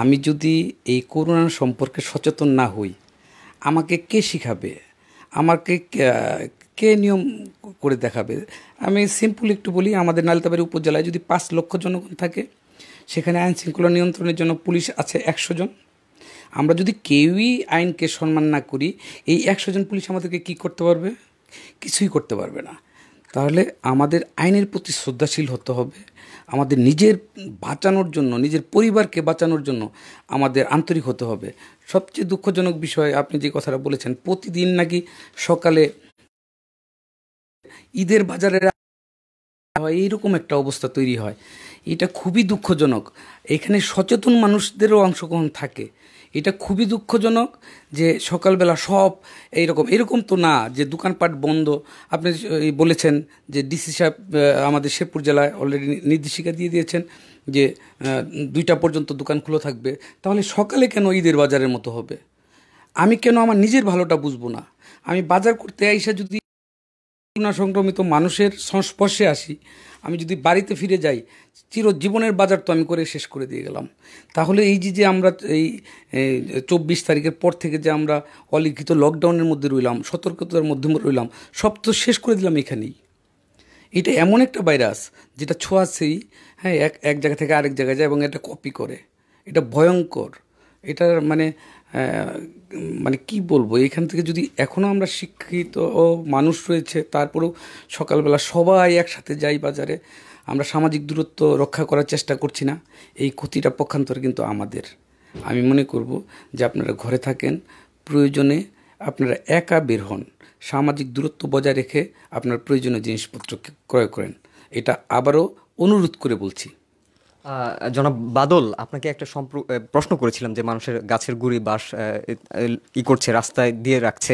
আমি যদি এই করোনা সম্পর্কে সচেতন না হই আমাকে কে শিখাবে আমাকে কে নিয়ম করে দেখাবে আমি সিম্পল একটু বলি আমাদের নালিতাবাড়ি উপজেলায় যদি পাঁচ লক্ষ জনগণ থাকে সেখানে আইন শৃঙ্খলা নিয়ন্ত্রণের জন্য পুলিশ আছে একশো জন আমরা যদি কেউই আইনকে সম্মান না করি এই একশো জন পুলিশ আমাদেরকে কি করতে পারবে কিছুই করতে পারবে না তাহলে আমাদের আইনের প্রতি শ্রদ্ধাশীল হতে হবে আমাদের নিজের বাঁচানোর জন্য নিজের পরিবারকে বাঁচানোর জন্য আমাদের আন্তরিক হতে হবে সবচেয়ে দুঃখজনক বিষয় আপনি যে কথাটা বলেছেন প্রতিদিন নাকি সকালে ঈদের বাজারে হয় এইরকম একটা অবস্থা তৈরি হয় এটা খুবই দুঃখজনক এখানে সচেতন মানুষদেরও অংশগ্রহণ থাকে এটা খুবই দুঃখজনক যে সকালবেলা সব এইরকম এরকম তো না যে দোকানপাট বন্ধ আপনি বলেছেন যে ডিসি সাহেব আমাদের শেরপুর জেলায় অলরেডি নির্দেশিকা দিয়ে দিয়েছেন যে দুইটা পর্যন্ত দোকান খোলা থাকবে তাহলে সকালে কেন ঈদের বাজারের মতো হবে আমি কেন আমার নিজের ভালোটা বুঝবো না আমি বাজার করতে আইসা যদি করোনা সংক্রমিত মানুষের সংস্পর্শে আসি আমি যদি বাড়িতে ফিরে যাই চিরজীবনের বাজার তো আমি করে শেষ করে দিয়ে গেলাম তাহলে এই যে যে আমরা এই চব্বিশ তারিখের পর থেকে যে আমরা অলিখিত লকডাউনের মধ্যে রইলাম সতর্কতার মধ্যে রইলাম সব তো শেষ করে দিলাম এখানেই এটা এমন একটা ভাইরাস যেটা ছোঁয়াছেই হ্যাঁ এক এক জায়গা থেকে আরেক জায়গায় যায় এবং এটা কপি করে এটা ভয়ঙ্কর এটার মানে মানে কি বলবো এখান থেকে যদি এখনও আমরা শিক্ষিত মানুষ রয়েছে তারপরেও সকালবেলা সবাই একসাথে যাই বাজারে আমরা সামাজিক দূরত্ব রক্ষা করার চেষ্টা করছি না এই ক্ষতিটা পক্ষান্তর কিন্তু আমাদের আমি মনে করব যে আপনারা ঘরে থাকেন প্রয়োজনে আপনারা একা বের হন সামাজিক দূরত্ব বজায় রেখে আপনার প্রয়োজনীয় জিনিসপত্র ক্রয় করেন এটা আবারও অনুরোধ করে বলছি জনাব বাদল আপনাকে একটা প্রশ্ন করেছিলাম যে মানুষের গাছের গুড়ি বাস ই করছে রাস্তায় দিয়ে রাখছে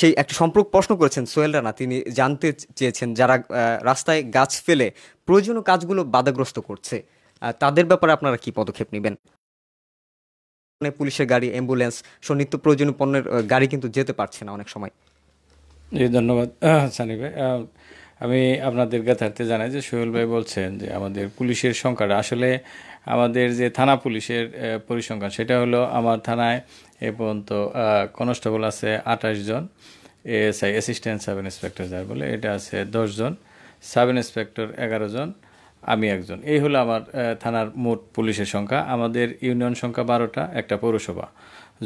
সেই একটা সম্পর্ক প্রশ্ন করেছেন সোহেল রানা তিনি জানতে চেয়েছেন যারা রাস্তায় গাছ ফেলে প্রয়োজনীয় কাজগুলো বাধাগ্রস্ত করছে তাদের ব্যাপারে আপনারা কি পদক্ষেপ নেবেন পুলিশের গাড়ি অ্যাম্বুলেন্স সন্নিত্য প্রয়োজনীয় পণ্যের গাড়ি কিন্তু যেতে পারছে না অনেক সময় জি ধন্যবাদ সানি ভাই আমি আপনাদের গাথার্থে জানাই যে সোহেল ভাই বলছেন যে আমাদের পুলিশের সংখ্যাটা আসলে আমাদের যে থানা পুলিশের পরিসংখ্যান সেটা হলো আমার থানায় এ পর্যন্ত কনস্টেবল আছে আঠাশ জন এএসআই অ্যাসিস্ট্যান্ট সাব ইন্সপেক্টর যার বলে এটা আছে দশজন সাব ইন্সপেক্টর এগারো জন আমি একজন এই হলো আমার থানার মোট পুলিশের সংখ্যা আমাদের ইউনিয়ন সংখ্যা বারোটা একটা পৌরসভা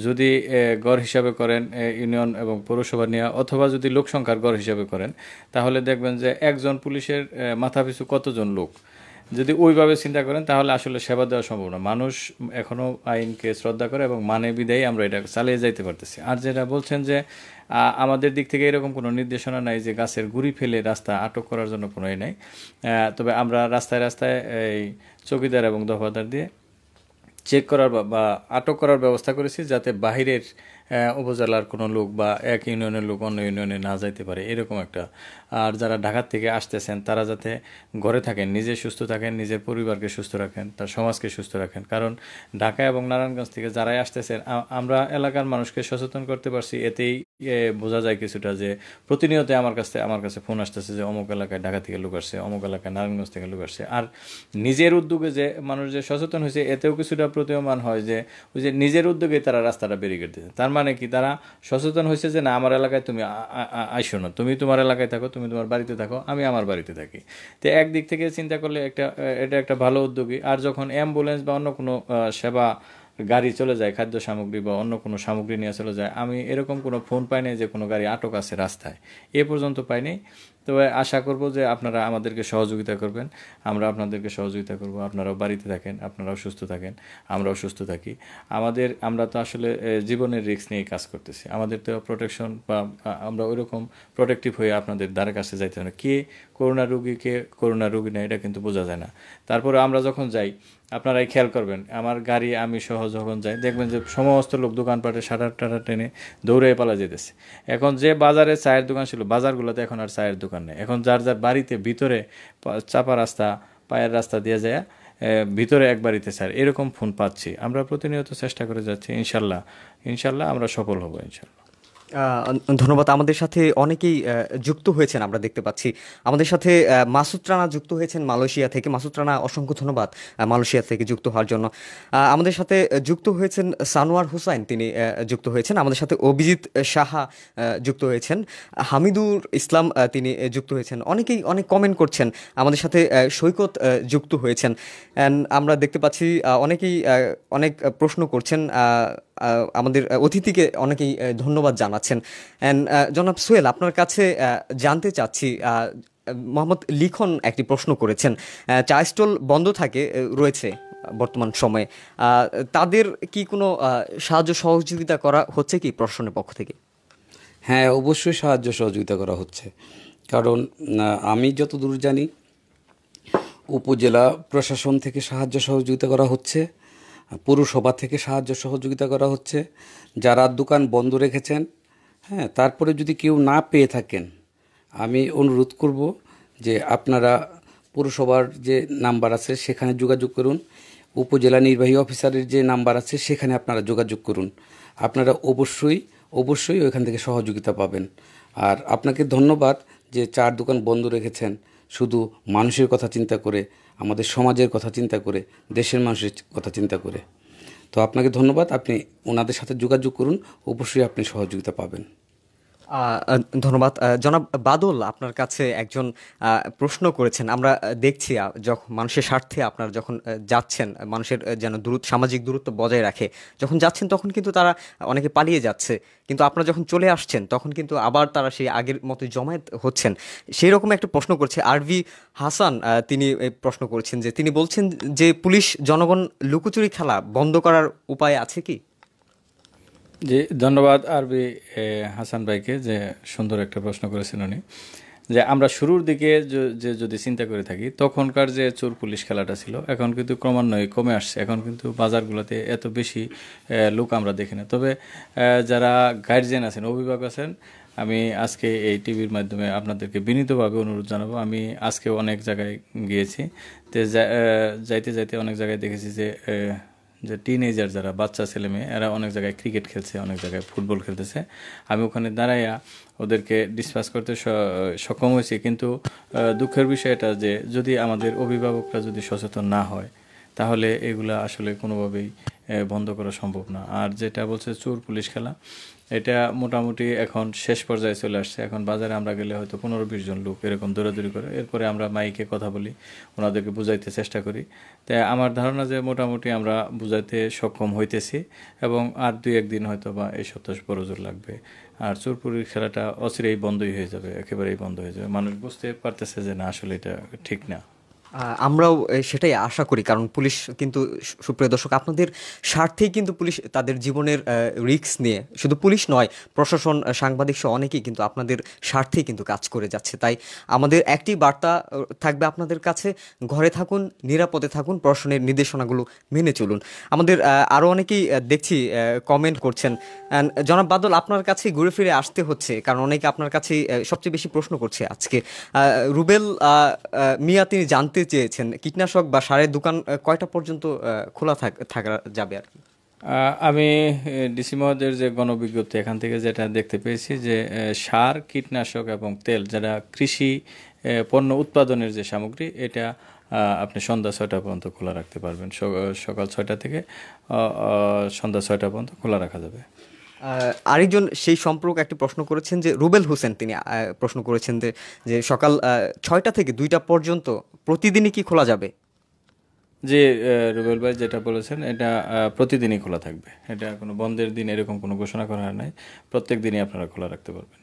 যদি গড় হিসাবে করেন ইউনিয়ন এবং পৌরসভা নেওয়া অথবা যদি লোক সংখ্যার গড় হিসাবে করেন তাহলে দেখবেন যে একজন পুলিশের মাথাপিছু কতজন লোক যদি ওইভাবে চিন্তা করেন তাহলে আসলে সেবা দেওয়া সম্ভব না মানুষ এখনও আইনকে শ্রদ্ধা করে এবং মানে বিদায় আমরা এটা চালিয়ে যাইতে পারতেছি আর যেটা বলছেন যে আমাদের দিক থেকে এরকম কোনো নির্দেশনা নাই যে গাছের গুড়ি ফেলে রাস্তা আটক করার জন্য কোনোই নাই তবে আমরা রাস্তায় রাস্তায় এই চকিদার এবং দফাদার দিয়ে চেক করার বা আটক করার ব্যবস্থা করেছি যাতে বাহিরের উপজেলার কোনো লোক বা এক ইউনিয়নের লোক অন্য ইউনিয়নে না যাইতে পারে এরকম একটা আর যারা ঢাকার থেকে আসতেছেন তারা যাতে ঘরে থাকেন নিজে সুস্থ থাকেন নিজের পরিবারকে সুস্থ রাখেন তার সমাজকে সুস্থ রাখেন কারণ ঢাকা এবং নারায়ণগঞ্জ থেকে যারাই আসতেছেন আমরা এলাকার মানুষকে সচেতন করতে পারছি এতেই বোঝা যায় কিছুটা যে প্রতিনিয়ত আমার কাছে আমার কাছে ফোন আসতেছে যে অমুক এলাকায় ঢাকা থেকে লোক আসছে অমুক এলাকায় নারায়ণগঞ্জ থেকে লোক আসছে আর নিজের উদ্যোগে যে মানুষ যে সচেতন হয়েছে এতেও কিছুটা প্রতীয়মান হয় যে ওই যে নিজের উদ্যোগে তারা রাস্তাটা বেরিয়ে দিচ্ছে তার মানে কি তারা সচেতন হয়েছে যে না আমার এলাকায় তুমি আইসো না তুমি তোমার এলাকায় থাকো তুমি তোমার বাড়িতে থাকো আমি আমার বাড়িতে থাকি তো একদিক থেকে চিন্তা করলে একটা এটা একটা ভালো উদ্যোগী আর যখন অ্যাম্বুলেন্স বা অন্য কোনো সেবা গাড়ি চলে যায় খাদ্য সামগ্রী বা অন্য কোনো সামগ্রী নিয়ে চলে যায় আমি এরকম কোনো ফোন পাইনি যে কোনো গাড়ি আটক আছে রাস্তায় এ পর্যন্ত পাইনি তো আশা করব যে আপনারা আমাদেরকে সহযোগিতা করবেন আমরা আপনাদেরকে সহযোগিতা করব আপনারাও বাড়িতে থাকেন আপনারাও সুস্থ থাকেন আমরাও সুস্থ থাকি আমাদের আমরা তো আসলে জীবনের রিস্ক নিয়ে কাজ করতেছি আমাদের তো প্রোটেকশন বা আমরা ওইরকম প্রোটেক্টিভ হয়ে আপনাদের দ্বারা কাছে যাইতে হয় না কে করোনা রুগীকে করোনা রুগী না এটা কিন্তু বোঝা যায় না তারপরে আমরা যখন যাই আপনারাই খেয়াল করবেন আমার গাড়ি আমি সহ যখন যাই দেখবেন যে সমস্ত লোক দোকানপাটে সাঁটার টাটা টেনে দৌড়ে পালা যেতেছে এখন যে বাজারে চায়ের দোকান ছিল বাজারগুলোতে এখন আর চায়ের দোকান দরকার নেই এখন যার যার বাড়িতে ভিতরে চাপা রাস্তা পায়ের রাস্তা দিয়ে যায় ভিতরে এক বাড়িতে স্যার এরকম ফোন পাচ্ছি আমরা প্রতিনিয়ত চেষ্টা করে যাচ্ছি ইনশাল্লাহ ইনশাল্লাহ আমরা সফল হব ইনশাল্লাহ ধন্যবাদ আমাদের সাথে অনেকেই যুক্ত হয়েছেন আমরা দেখতে পাচ্ছি আমাদের সাথে মাসুদ রানা যুক্ত হয়েছেন মালয়েশিয়া থেকে মাসুদ রানা অসংখ্য ধন্যবাদ মালয়েশিয়া থেকে যুক্ত হওয়ার জন্য আমাদের সাথে যুক্ত হয়েছেন সানোয়ার হুসাইন তিনি যুক্ত হয়েছেন আমাদের সাথে অভিজিৎ সাহা যুক্ত হয়েছেন হামিদুর ইসলাম তিনি যুক্ত হয়েছেন অনেকেই অনেক কমেন্ট করছেন আমাদের সাথে সৈকত যুক্ত হয়েছেন অ্যান্ড আমরা দেখতে পাচ্ছি অনেকেই অনেক প্রশ্ন করছেন আমাদের অতিথিকে অনেকেই ধন্যবাদ জানাচ্ছেন অ্যান্ড জনাব সোহেল আপনার কাছে জানতে চাচ্ছি মোহাম্মদ লিখন একটি প্রশ্ন করেছেন চা স্টল বন্ধ থাকে রয়েছে বর্তমান সময়ে তাদের কি কোনো সাহায্য সহযোগিতা করা হচ্ছে কি প্রশাসনের পক্ষ থেকে হ্যাঁ অবশ্যই সাহায্য সহযোগিতা করা হচ্ছে কারণ আমি যতদূর জানি উপজেলা প্রশাসন থেকে সাহায্য সহযোগিতা করা হচ্ছে পুরসভা থেকে সাহায্য সহযোগিতা করা হচ্ছে যারা দোকান বন্ধ রেখেছেন হ্যাঁ তারপরে যদি কেউ না পেয়ে থাকেন আমি অনুরোধ করব যে আপনারা পুরসভার যে নাম্বার আছে সেখানে যোগাযোগ করুন উপজেলা নির্বাহী অফিসারের যে নাম্বার আছে সেখানে আপনারা যোগাযোগ করুন আপনারা অবশ্যই অবশ্যই ওইখান থেকে সহযোগিতা পাবেন আর আপনাকে ধন্যবাদ যে চার দোকান বন্ধ রেখেছেন শুধু মানুষের কথা চিন্তা করে আমাদের সমাজের কথা চিন্তা করে দেশের মানুষের কথা চিন্তা করে তো আপনাকে ধন্যবাদ আপনি ওনাদের সাথে যোগাযোগ করুন অবশ্যই আপনি সহযোগিতা পাবেন ধন্যবাদ জনাব বাদল আপনার কাছে একজন প্রশ্ন করেছেন আমরা দেখছি যখন মানুষের স্বার্থে আপনার যখন যাচ্ছেন মানুষের যেন দূরত সামাজিক দূরত্ব বজায় রাখে যখন যাচ্ছেন তখন কিন্তু তারা অনেকে পালিয়ে যাচ্ছে কিন্তু আপনারা যখন চলে আসছেন তখন কিন্তু আবার তারা সেই আগের মতো জমায়েত হচ্ছেন সেই রকম একটা প্রশ্ন করছে আরভি হাসান তিনি প্রশ্ন করেছেন যে তিনি বলছেন যে পুলিশ জনগণ লুকোচুরি খেলা বন্ধ করার উপায় আছে কি জি ধন্যবাদ আরবি হাসান ভাইকে যে সুন্দর একটা প্রশ্ন করেছেন উনি যে আমরা শুরুর দিকে যে যদি চিন্তা করে থাকি তখনকার যে চোর পুলিশ খেলাটা ছিল এখন কিন্তু ক্রমান্বয়ে কমে আসছে এখন কিন্তু বাজারগুলোতে এত বেশি লোক আমরা দেখি না তবে যারা গার্জেন আছেন অভিভাবক আছেন আমি আজকে এই টিভির মাধ্যমে আপনাদেরকে বিনীতভাবে অনুরোধ জানাবো আমি আজকে অনেক জায়গায় গিয়েছি তো যাইতে যাইতে অনেক জায়গায় দেখেছি যে যে টিন এজার যারা বাচ্চা ছেলে মেয়ে এরা অনেক জায়গায় ক্রিকেট খেলছে অনেক জায়গায় ফুটবল খেলতেছে আমি ওখানে দাঁড়াইয়া ওদেরকে ডিসপাস করতে সক্ষম হয়েছি কিন্তু দুঃখের বিষয় এটা যে যদি আমাদের অভিভাবকরা যদি সচেতন না হয় তাহলে এগুলা আসলে কোনোভাবেই বন্ধ করা সম্ভব না আর যেটা বলছে চোর পুলিশ খেলা এটা মোটামুটি এখন শেষ পর্যায়ে চলে আসছে এখন বাজারে আমরা গেলে হয়তো পনেরো বিশ জন লোক এরকম দৌড়াদৌড়ি করে এরপরে আমরা মাইকে কথা বলি ওনাদেরকে বুঝাইতে চেষ্টা করি তাই আমার ধারণা যে মোটামুটি আমরা বুঝাইতে সক্ষম হইতেছি এবং আর দুই একদিন হয়তো বা এই সপ্তাহ বড় জোর লাগবে আর চোরপুরির খেলাটা অচিরেই বন্ধই হয়ে যাবে একেবারেই বন্ধ হয়ে যাবে মানুষ বুঝতে পারতেছে যে না আসলে এটা ঠিক না আমরাও সেটাই আশা করি কারণ পুলিশ কিন্তু সুপ্রিয় দর্শক আপনাদের স্বার্থেই কিন্তু পুলিশ তাদের জীবনের রিক্স নিয়ে শুধু পুলিশ নয় প্রশাসন সাংবাদিক সহ অনেকেই কিন্তু আপনাদের স্বার্থেই কিন্তু কাজ করে যাচ্ছে তাই আমাদের একটি বার্তা থাকবে আপনাদের কাছে ঘরে থাকুন নিরাপদে থাকুন প্রশাসনের নির্দেশনাগুলো মেনে চলুন আমাদের আরও অনেকেই দেখছি কমেন্ট করছেন জনাব বাদল আপনার কাছে ঘুরে ফিরে আসতে হচ্ছে কারণ অনেকে আপনার কাছে সবচেয়ে বেশি প্রশ্ন করছে আজকে রুবেল মিয়া তিনি জানতে চেয়েছেন কীটনাশক বা সারের দোকান কয়টা পর্যন্ত খোলা থাকা যাবে আর কি আমি ডিসি মহোদয়ের যে গণবিজ্ঞপ্তি এখান থেকে যেটা দেখতে পেয়েছি যে সার কীটনাশক এবং তেল যারা কৃষি পণ্য উৎপাদনের যে সামগ্রী এটা আপনি সন্ধ্যা ছয়টা পর্যন্ত খোলা রাখতে পারবেন সকাল ছয়টা থেকে সন্ধ্যা ছয়টা পর্যন্ত খোলা রাখা যাবে আরেকজন সেই সম্পর্ক একটি প্রশ্ন করেছেন যে রুবেল হোসেন তিনি প্রশ্ন করেছেন যে যে সকাল ছয়টা থেকে দুইটা পর্যন্ত প্রতিদিনই কি খোলা যাবে যে রুবেল ভাই যেটা বলেছেন এটা প্রতিদিনই খোলা থাকবে এটা কোনো বন্ধের দিন এরকম কোনো ঘোষণা করা হয় নাই প্রত্যেক দিনই আপনারা খোলা রাখতে পারবেন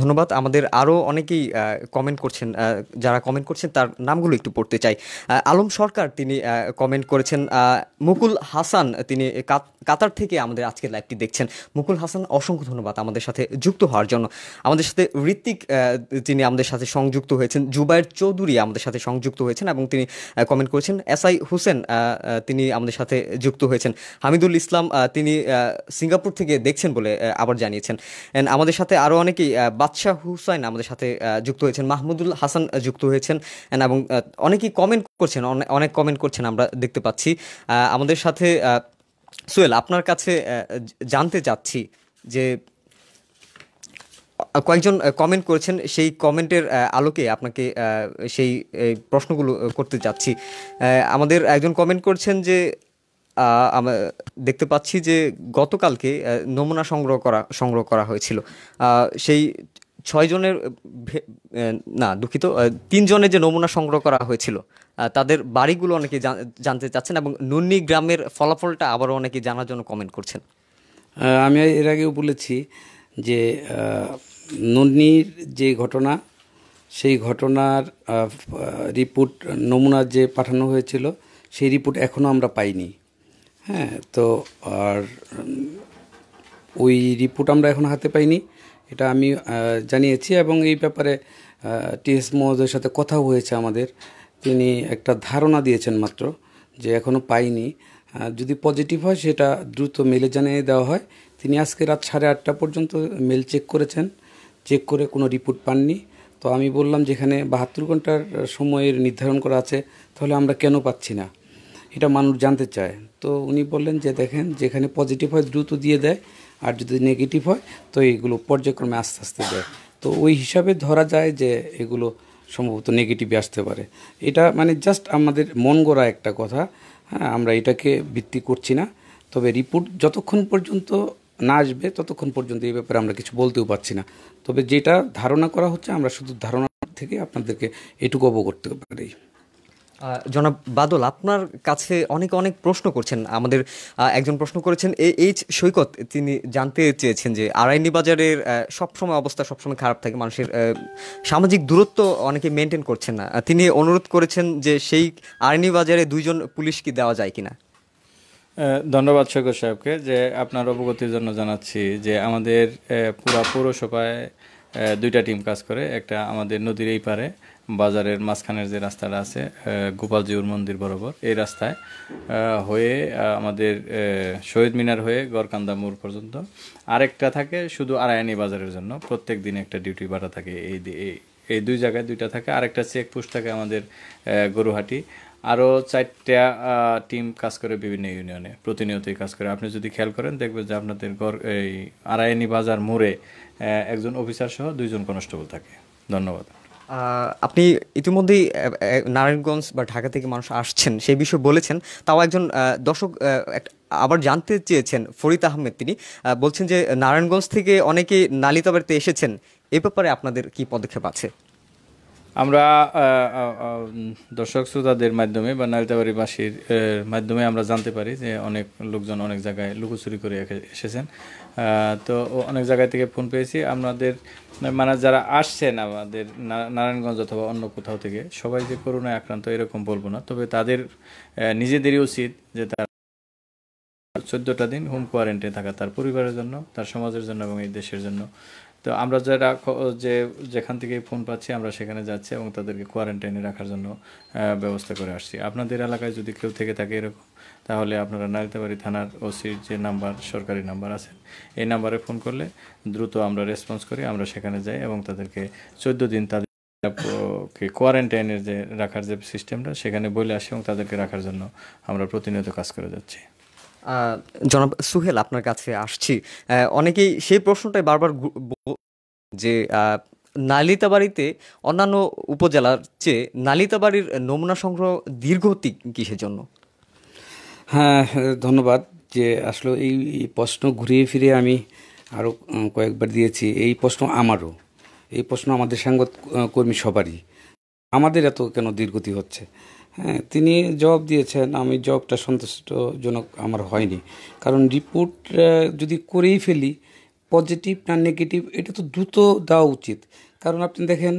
ধন্যবাদ আমাদের আরও অনেকেই কমেন্ট করছেন যারা কমেন্ট করছেন তার নামগুলো একটু পড়তে চাই আলম সরকার তিনি কমেন্ট করেছেন মুকুল হাসান তিনি কাতার থেকে আমাদের আজকের লাইভটি দেখছেন মুকুল হাসান অসংখ্য ধন্যবাদ আমাদের সাথে যুক্ত হওয়ার জন্য আমাদের সাথে ঋত্বিক তিনি আমাদের সাথে সংযুক্ত হয়েছেন জুবাইর চৌধুরী আমাদের সাথে সংযুক্ত হয়েছেন এবং তিনি কমেন্ট করেছেন এস আই হুসেন তিনি আমাদের সাথে যুক্ত হয়েছেন হামিদুল ইসলাম তিনি সিঙ্গাপুর থেকে দেখছেন বলে আবার জানিয়েছেন আমাদের সাথে আরও অনেকেই বাদশাহ হুসাইন আমাদের সাথে যুক্ত হয়েছেন মাহমুদুল হাসান যুক্ত হয়েছেন এবং অনেকেই কমেন্ট করছেন অনেক কমেন্ট করছেন আমরা দেখতে পাচ্ছি আমাদের সাথে সোহেল আপনার কাছে জানতে চাচ্ছি যে কয়েকজন কমেন্ট করেছেন সেই কমেন্টের আলোকে আপনাকে সেই প্রশ্নগুলো করতে যাচ্ছি আমাদের একজন কমেন্ট করছেন যে দেখতে পাচ্ছি যে গতকালকে নমুনা সংগ্রহ করা সংগ্রহ করা হয়েছিল সেই ছয়জনের না দুঃখিত তিনজনের যে নমুনা সংগ্রহ করা হয়েছিল তাদের বাড়িগুলো অনেকে জানতে চাচ্ছেন এবং নুন্নি গ্রামের ফলাফলটা আবারও অনেকে জানার জন্য কমেন্ট করছেন আমি এর আগেও বলেছি যে নুন্নির যে ঘটনা সেই ঘটনার রিপোর্ট নমুনা যে পাঠানো হয়েছিল সেই রিপোর্ট এখনও আমরা পাইনি হ্যাঁ তো আর ওই রিপোর্ট আমরা এখন হাতে পাইনি এটা আমি জানিয়েছি এবং এই ব্যাপারে টিএস মহোদয়ের সাথে কথা হয়েছে আমাদের তিনি একটা ধারণা দিয়েছেন মাত্র যে এখনও পাইনি যদি পজিটিভ হয় সেটা দ্রুত মেলে জানিয়ে দেওয়া হয় তিনি আজকে রাত সাড়ে আটটা পর্যন্ত মেল চেক করেছেন চেক করে কোনো রিপোর্ট পাননি তো আমি বললাম যেখানে বাহাত্তর ঘন্টার সময়ের নির্ধারণ করা আছে তাহলে আমরা কেন পাচ্ছি না এটা মানুষ জানতে চায় তো উনি বললেন যে দেখেন যেখানে পজিটিভ হয় দ্রুত দিয়ে দেয় আর যদি নেগেটিভ হয় তো এগুলো পর্যায়ক্রমে আস্তে আস্তে দেয় তো ওই হিসাবে ধরা যায় যে এগুলো সম্ভবত নেগেটিভে আসতে পারে এটা মানে জাস্ট আমাদের মন গড়া একটা কথা হ্যাঁ আমরা এটাকে ভিত্তি করছি না তবে রিপোর্ট যতক্ষণ পর্যন্ত না আসবে ততক্ষণ পর্যন্ত এই ব্যাপারে আমরা কিছু বলতেও পারছি না তবে যেটা ধারণা করা হচ্ছে আমরা শুধু ধারণা থেকে আপনাদেরকে এটুকু অবগত পারি জনাব বাদল আপনার কাছে অনেক অনেক প্রশ্ন করছেন আমাদের একজন প্রশ্ন করেছেন এ এইচ সৈকত তিনি জানতে চেয়েছেন যে আড়াইনি বাজারের সবসময় অবস্থা সবসময় খারাপ থাকে মানুষের সামাজিক দূরত্ব অনেকে মেনটেন করছেন না তিনি অনুরোধ করেছেন যে সেই আড়াইনি বাজারে দুইজন পুলিশ কি দেওয়া যায় কিনা ধন্যবাদ সৈকত সাহেবকে যে আপনার অবগতির জন্য জানাচ্ছি যে আমাদের পুরা পৌরসভায় দুইটা টিম কাজ করে একটা আমাদের নদীর এই পারে বাজারের মাঝখানের যে রাস্তাটা আছে গোপালজিউর মন্দির বরাবর এই রাস্তায় হয়ে আমাদের শহীদ মিনার হয়ে গড়কান্দা মোড় পর্যন্ত আরেকটা থাকে শুধু আড়াইনি বাজারের জন্য প্রত্যেক দিন একটা ডিউটি বাড়া থাকে এই এই দুই জায়গায় দুইটা থাকে আরেকটা চেকপোস্ট থাকে আমাদের গরুহাটি আরও চারটা টিম কাজ করে বিভিন্ন ইউনিয়নে প্রতিনিয়তই কাজ করে আপনি যদি খেয়াল করেন দেখবেন যে আপনাদের গড় এই আরায়নি বাজার মোড়ে একজন অফিসার সহ দুইজন কনস্টেবল থাকে ধন্যবাদ আপনি ইতিমধ্যেই নারায়ণগঞ্জ বা ঢাকা থেকে মানুষ আসছেন সেই বিষয়ে বলেছেন তাও একজন দর্শক আবার জানতে চেয়েছেন ফরিদ আহমেদ তিনি বলছেন যে নারায়ণগঞ্জ থেকে অনেকে নালিতাবাড়িতে এসেছেন এ ব্যাপারে আপনাদের কি পদক্ষেপ আছে আমরা দর্শক শ্রোতাদের মাধ্যমে বা নালিতাবাড়িবাসীর মাধ্যমে আমরা জানতে পারি যে অনেক লোকজন অনেক জায়গায় লুকোচুরি করে এসেছেন তো অনেক জায়গায় থেকে ফোন পেয়েছি আমাদের মানে যারা আসছেন আমাদের নারায়ণগঞ্জ অথবা অন্য কোথাও থেকে সবাই যে করোনায় আক্রান্ত এরকম বলবো না তবে তাদের নিজেদেরই উচিত যে তারা চোদ্দটা দিন হোম কোয়ারেন্টাইন থাকা তার পরিবারের জন্য তার সমাজের জন্য এবং এই দেশের জন্য তো আমরা যারা যে যেখান থেকে ফোন পাচ্ছি আমরা সেখানে যাচ্ছি এবং তাদেরকে কোয়ারেন্টাইনে রাখার জন্য ব্যবস্থা করে আসছি আপনাদের এলাকায় যদি কেউ থেকে থাকে এরকম তাহলে আপনারা নারিতাবাড়ি থানার ওসির যে নাম্বার সরকারি নাম্বার আছে এই নাম্বারে ফোন করলে দ্রুত আমরা রেসপন্স করি আমরা সেখানে যাই এবং তাদেরকে চোদ্দ দিন তাদের কোয়ারেন্টাইনের যে রাখার যে সিস্টেমটা সেখানে বলে আসি এবং তাদেরকে রাখার জন্য আমরা প্রতিনিয়ত কাজ করে যাচ্ছি জনাব সুহেল আপনার কাছে আসছি অনেকেই সেই প্রশ্নটাই বারবার যে নালিতাবাড়িতে অন্যান্য উপজেলার চেয়ে নালিতাবাড়ির নমুনা সংগ্রহ দীর্ঘ কিসের জন্য হ্যাঁ ধন্যবাদ যে আসলে এই প্রশ্ন ঘুরিয়ে ফিরে আমি আরও কয়েকবার দিয়েছি এই প্রশ্ন আমারও এই প্রশ্ন আমাদের সাংবাদ কর্মী সবারই আমাদের এত কেন দীর্ঘতি হচ্ছে হ্যাঁ তিনি জবাব দিয়েছেন আমি জবটা সন্তুষ্টজনক আমার হয়নি কারণ রিপোর্ট যদি করেই ফেলি পজিটিভ না নেগেটিভ এটা তো দ্রুত দেওয়া উচিত কারণ আপনি দেখেন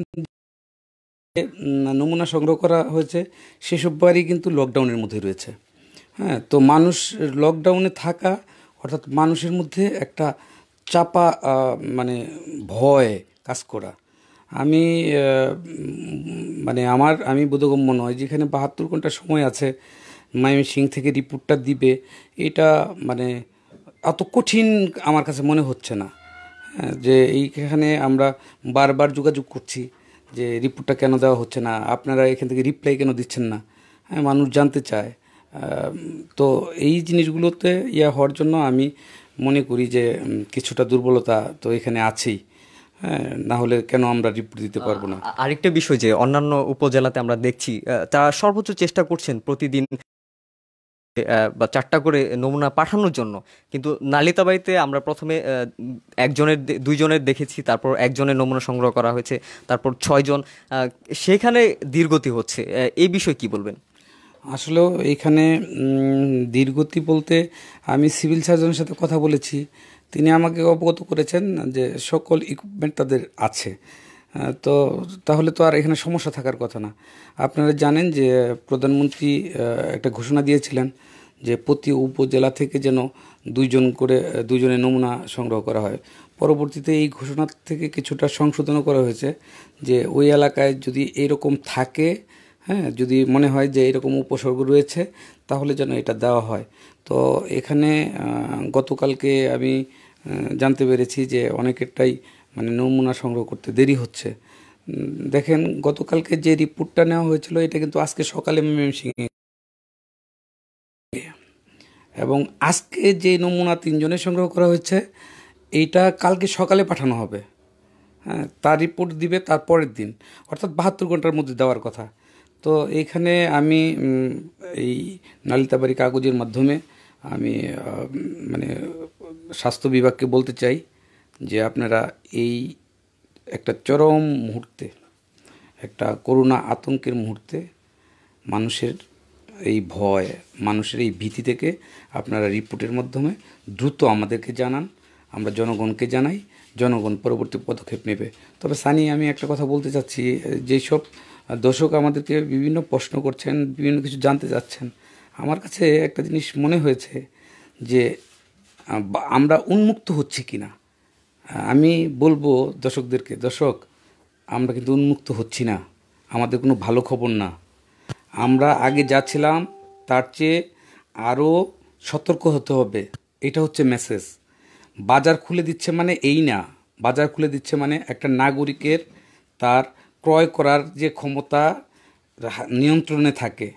নমুনা সংগ্রহ করা হয়েছে সেসব বাড়ি কিন্তু লকডাউনের মধ্যে রয়েছে হ্যাঁ তো মানুষ লকডাউনে থাকা অর্থাৎ মানুষের মধ্যে একটা চাপা মানে ভয় কাজ করা আমি মানে আমার আমি বোধগম্য নয় যেখানে বাহাত্তর ঘন্টা সময় আছে মায়ামি সিং থেকে রিপোর্টটা দিবে এটা মানে এত কঠিন আমার কাছে মনে হচ্ছে না হ্যাঁ, যে এইখানে আমরা বারবার যোগাযোগ করছি যে রিপোর্টটা কেন দেওয়া হচ্ছে না আপনারা এখান থেকে রিপ্লাই কেন দিচ্ছেন না হ্যাঁ মানুষ জানতে চায় তো এই জিনিসগুলোতে ইয়া হওয়ার জন্য আমি মনে করি যে কিছুটা দুর্বলতা তো এখানে আছেই হ্যাঁ, না হলে কেন আমরা রিপোর্ট দিতে পারবো না আরেকটা বিষয় যে অন্যান্য উপজেলাতে আমরা দেখছি তারা সর্বোচ্চ চেষ্টা করছেন প্রতিদিন বা চারটা করে নমুনা পাঠানোর জন্য কিন্তু নালিতাবাড়িতে আমরা প্রথমে একজনের দুইজনের দেখেছি তারপর একজনের নমুনা সংগ্রহ করা হয়েছে তারপর ছয়জন সেখানে দীর্ঘতি হচ্ছে এই বিষয়ে কি বলবেন আসলেও এইখানে দীর্ঘতি বলতে আমি সিভিল সার্জনের সাথে কথা বলেছি তিনি আমাকে অবগত করেছেন যে সকল ইকুইপমেন্ট তাদের আছে তো তাহলে তো আর এখানে সমস্যা থাকার কথা না আপনারা জানেন যে প্রধানমন্ত্রী একটা ঘোষণা দিয়েছিলেন যে প্রতি উপজেলা থেকে যেন দুইজন করে দুইজনের নমুনা সংগ্রহ করা হয় পরবর্তীতে এই ঘোষণা থেকে কিছুটা সংশোধনও করা হয়েছে যে ওই এলাকায় যদি এরকম থাকে হ্যাঁ যদি মনে হয় যে এরকম উপসর্গ রয়েছে তাহলে যেন এটা দেওয়া হয় তো এখানে গতকালকে আমি জানতে পেরেছি যে অনেকেরটাই মানে নমুনা সংগ্রহ করতে দেরি হচ্ছে দেখেন গতকালকে যে রিপোর্টটা নেওয়া হয়েছিল এটা কিন্তু আজকে সকালে ময়মনসিংহে এবং আজকে যে নমুনা তিনজনের সংগ্রহ করা হয়েছে এইটা কালকে সকালে পাঠানো হবে হ্যাঁ তার রিপোর্ট দিবে তার পরের দিন অর্থাৎ বাহাত্তর ঘন্টার মধ্যে দেওয়ার কথা তো এইখানে আমি এই নালিতাবাড়ি কাগজের মাধ্যমে আমি মানে স্বাস্থ্য বিভাগকে বলতে চাই যে আপনারা এই একটা চরম মুহূর্তে একটা করোনা আতঙ্কের মুহূর্তে মানুষের এই ভয় মানুষের এই ভীতি থেকে আপনারা রিপোর্টের মাধ্যমে দ্রুত আমাদেরকে জানান আমরা জনগণকে জানাই জনগণ পরবর্তী পদক্ষেপ নেবে তবে সানি আমি একটা কথা বলতে চাচ্ছি যেসব দর্শক আমাদেরকে বিভিন্ন প্রশ্ন করছেন বিভিন্ন কিছু জানতে চাচ্ছেন আমার কাছে একটা জিনিস মনে হয়েছে যে আমরা উন্মুক্ত হচ্ছি কি না আমি বলবো দর্শকদেরকে দর্শক আমরা কিন্তু উন্মুক্ত হচ্ছি না আমাদের কোনো ভালো খবর না আমরা আগে যাচ্ছিলাম তার চেয়ে আরও সতর্ক হতে হবে এটা হচ্ছে মেসেজ বাজার খুলে দিচ্ছে মানে এই না বাজার খুলে দিচ্ছে মানে একটা নাগরিকের তার ক্রয় করার যে ক্ষমতা নিয়ন্ত্রণে থাকে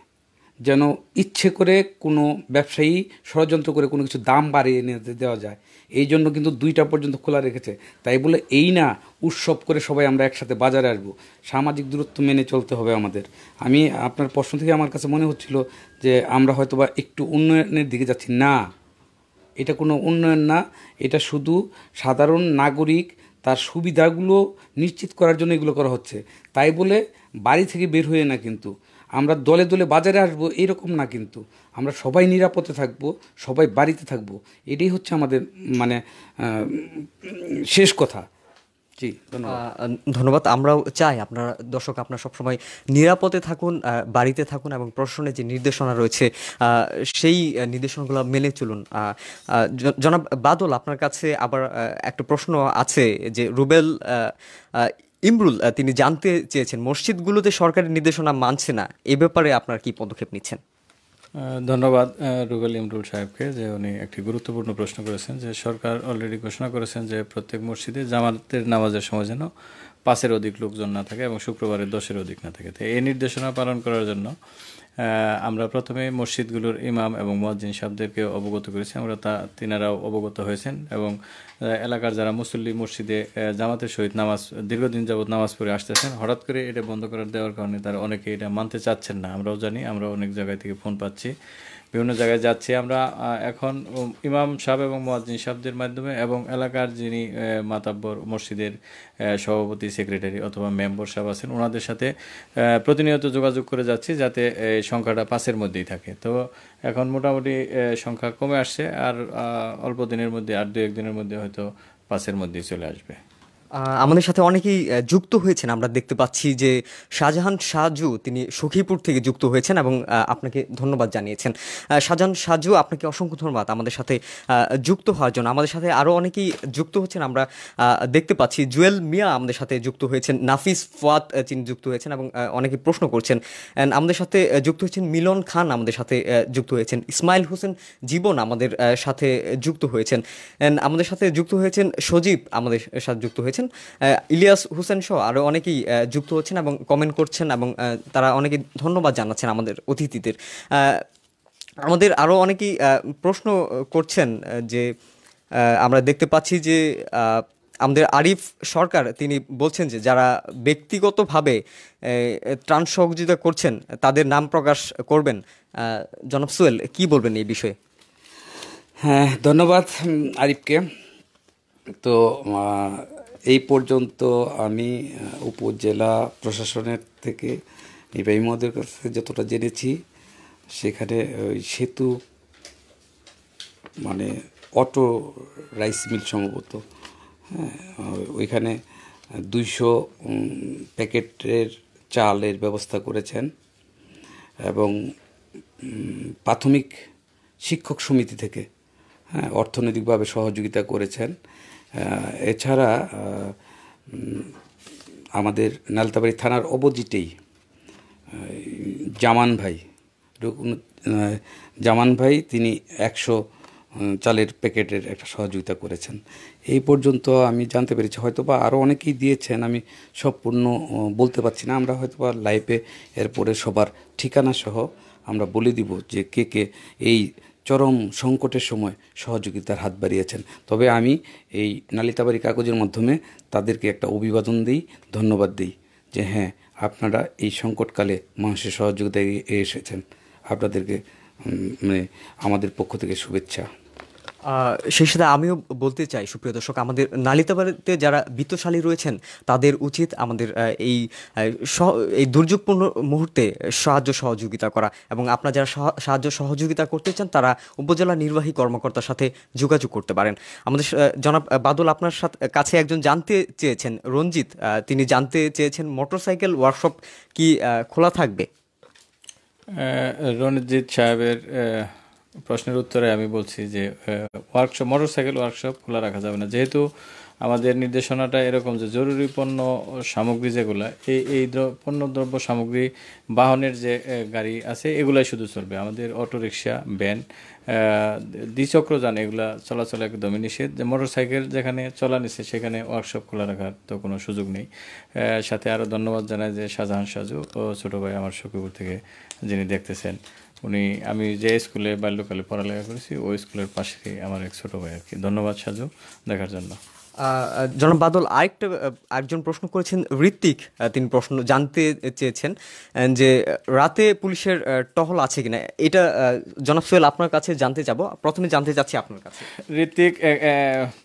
যেন ইচ্ছে করে কোনো ব্যবসায়ী ষড়যন্ত্র করে কোনো কিছু দাম বাড়িয়ে এনে দেওয়া যায় এই জন্য কিন্তু দুইটা পর্যন্ত খোলা রেখেছে তাই বলে এই না উৎসব করে সবাই আমরা একসাথে বাজারে আসব সামাজিক দূরত্ব মেনে চলতে হবে আমাদের আমি আপনার প্রশ্ন থেকে আমার কাছে মনে হচ্ছিল যে আমরা হয়তোবা একটু উন্নয়নের দিকে যাচ্ছি না এটা কোনো উন্নয়ন না এটা শুধু সাধারণ নাগরিক তার সুবিধাগুলো নিশ্চিত করার জন্য এগুলো করা হচ্ছে তাই বলে বাড়ি থেকে বের হয়ে না কিন্তু আমরা দলে দলে বাজারে আসবো এরকম না কিন্তু আমরা সবাই নিরাপদে থাকবো সবাই বাড়িতে থাকবো এটাই হচ্ছে আমাদের মানে শেষ কথা জি ধন্যবাদ আমরাও চাই আপনারা দর্শক আপনারা সবসময় নিরাপদে থাকুন বাড়িতে থাকুন এবং প্রশাসনের যে নির্দেশনা রয়েছে সেই নির্দেশনাগুলো মেনে চলুন জনাব বাদল আপনার কাছে আবার একটা প্রশ্ন আছে যে রুবেল ইমরুল তিনি জানতে চেয়েছেন মসজিদগুলোতে সরকারের নির্দেশনা মানছে না এ ব্যাপারে আপনার কি পদক্ষেপ নিচ্ছেন ধন্যবাদ রুবেল ইমরুল সাহেবকে যে উনি একটি গুরুত্বপূর্ণ প্রশ্ন করেছেন যে সরকার অলরেডি ঘোষণা করেছেন যে প্রত্যেক মসজিদে জামাতের নামাজের সময় যেন পাঁচের অধিক লোকজন না থাকে এবং শুক্রবারের দশের অধিক না থাকে তো এই নির্দেশনা পালন করার জন্য আমরা প্রথমে মসজিদগুলোর ইমাম এবং মহাজিন সাহেবদেরকে অবগত করেছি আমরা তা তিনারাও অবগত হয়েছেন এবং এলাকার যারা মুসল্লি মসজিদে জামাতের সহিত নামাজ দীর্ঘদিন যাবৎ নামাজ পড়ে আসতেছেন হঠাৎ করে এটা বন্ধ করে দেওয়ার কারণে তারা অনেকে এটা মানতে চাচ্ছেন না আমরাও জানি আমরা অনেক জায়গায় থেকে ফোন পাচ্ছি বিভিন্ন জায়গায় যাচ্ছি আমরা এখন ইমাম সাহেব এবং মোয়াজিন সাহেবদের মাধ্যমে এবং এলাকার যিনি মাতাব্বর মসজিদের সভাপতি সেক্রেটারি অথবা মেম্বর সাহেব আছেন ওনাদের সাথে প্রতিনিয়ত যোগাযোগ করে যাচ্ছি যাতে এই সংখ্যাটা পাঁচের মধ্যেই থাকে তো এখন মোটামুটি সংখ্যা কমে আসছে আর অল্প দিনের মধ্যে আর দু একদিনের মধ্যে হয়তো পাঁচের মধ্যেই চলে আসবে আমাদের সাথে অনেকেই যুক্ত হয়েছেন আমরা দেখতে পাচ্ছি যে শাহজাহান সাজু তিনি সখীপুর থেকে যুক্ত হয়েছেন এবং আপনাকে ধন্যবাদ জানিয়েছেন শাহজাহান সাজু আপনাকে অসংখ্য ধন্যবাদ আমাদের সাথে যুক্ত হওয়ার জন্য আমাদের সাথে আরও অনেকেই যুক্ত হচ্ছেন আমরা দেখতে পাচ্ছি জুয়েল মিয়া আমাদের সাথে যুক্ত হয়েছেন নাফিস ফাত তিনি যুক্ত হয়েছেন এবং অনেকে প্রশ্ন করছেন আমাদের সাথে যুক্ত হয়েছেন মিলন খান আমাদের সাথে যুক্ত হয়েছেন ইসমাইল হোসেন জীবন আমাদের সাথে যুক্ত হয়েছেন আমাদের সাথে যুক্ত হয়েছেন সজীব আমাদের সাথে যুক্ত হয়েছেন হচ্ছেন ইলিয়াস হোসেন সহ আরও অনেকেই যুক্ত হচ্ছেন এবং কমেন্ট করছেন এবং তারা অনেকে ধন্যবাদ জানাচ্ছেন আমাদের অতিথিদের আমাদের আরও অনেকেই প্রশ্ন করছেন যে আমরা দেখতে পাচ্ছি যে আমাদের আরিফ সরকার তিনি বলছেন যে যারা ব্যক্তিগতভাবে ত্রাণ সহযোগিতা করছেন তাদের নাম প্রকাশ করবেন জনাব সোয়েল কী বলবেন এই বিষয়ে হ্যাঁ ধন্যবাদ আরিফকে তো এই পর্যন্ত আমি উপজেলা প্রশাসনের থেকে নির্বাহী মহোদয়ের কাছে যতটা জেনেছি সেখানে ওই সেতু মানে অটো রাইস মিল সম্ভবত হ্যাঁ ওইখানে দুইশো প্যাকেটের চালের ব্যবস্থা করেছেন এবং প্রাথমিক শিক্ষক সমিতি থেকে হ্যাঁ অর্থনৈতিকভাবে সহযোগিতা করেছেন এছাড়া আমাদের নালতাবাড়ি থানার অপোজিটেই জামান ভাই জামান ভাই তিনি একশো চালের প্যাকেটের একটা সহযোগিতা করেছেন এই পর্যন্ত আমি জানতে পেরেছি হয়তো বা আরও অনেকেই দিয়েছেন আমি সব পূর্ণ বলতে পারছি না আমরা হয়তো বা এরপরে সবার ঠিকানা সহ আমরা বলে দিব যে কে কে এই চরম সংকটের সময় সহযোগিতার হাত বাড়িয়েছেন তবে আমি এই নালিতাবাড়ি কাগজের মাধ্যমে তাদেরকে একটা অভিবাদন দিই ধন্যবাদ দিই যে হ্যাঁ আপনারা এই সংকটকালে মানুষের সহযোগিতায় এসেছেন আপনাদেরকে মানে আমাদের পক্ষ থেকে শুভেচ্ছা সেই সাথে আমিও বলতে চাই সুপ্রিয় দর্শক আমাদের নালিতাবাড়িতে যারা বিত্তশালী রয়েছেন তাদের উচিত আমাদের এই এই দুর্যোগপূর্ণ মুহূর্তে সাহায্য সহযোগিতা করা এবং আপনারা যারা সাহায্য সহযোগিতা করতে চান তারা উপজেলা নির্বাহী কর্মকর্তার সাথে যোগাযোগ করতে পারেন আমাদের জনাব বাদল আপনার সাথে কাছে একজন জানতে চেয়েছেন রঞ্জিত তিনি জানতে চেয়েছেন মোটরসাইকেল ওয়ার্কশপ কি খোলা থাকবে রঞ্জিত সাহেবের প্রশ্নের উত্তরে আমি বলছি যে ওয়ার্কশপ মোটরসাইকেল ওয়ার্কশপ খোলা রাখা যাবে না যেহেতু আমাদের নির্দেশনাটা এরকম যে জরুরি পণ্য সামগ্রী যেগুলো এই এই পণ্য দ্রব্য সামগ্রী বাহনের যে গাড়ি আছে এগুলাই শুধু চলবে আমাদের অটোরিকশা ভ্যান দ্বিচক্র যান এগুলো চলাচল একদমই নিষেধ যে মোটরসাইকেল যেখানে চলা নিষেধ সেখানে ওয়ার্কশপ খোলা রাখার তো কোনো সুযোগ নেই সাথে আরও ধন্যবাদ জানাই যে শাহজাহান সাজু ও ছোটো ভাই আমার সখীপুর থেকে যিনি দেখতেছেন উনি আমি যে স্কুলে বাল্যকালে পড়ালেখা করেছি ওই স্কুলের পাশে আমার এক ছোটো ভাই আর কি ধন্যবাদ সাজু দেখার জন্য জনাব বাদল আরেকটা একজন প্রশ্ন করেছেন ঋত্বিক তিনি প্রশ্ন জানতে চেয়েছেন যে রাতে পুলিশের টহল আছে কিনা এটা জনাব সোহেল আপনার কাছে জানতে যাব প্রথমে জানতে চাচ্ছি আপনার কাছে ঋত্বিক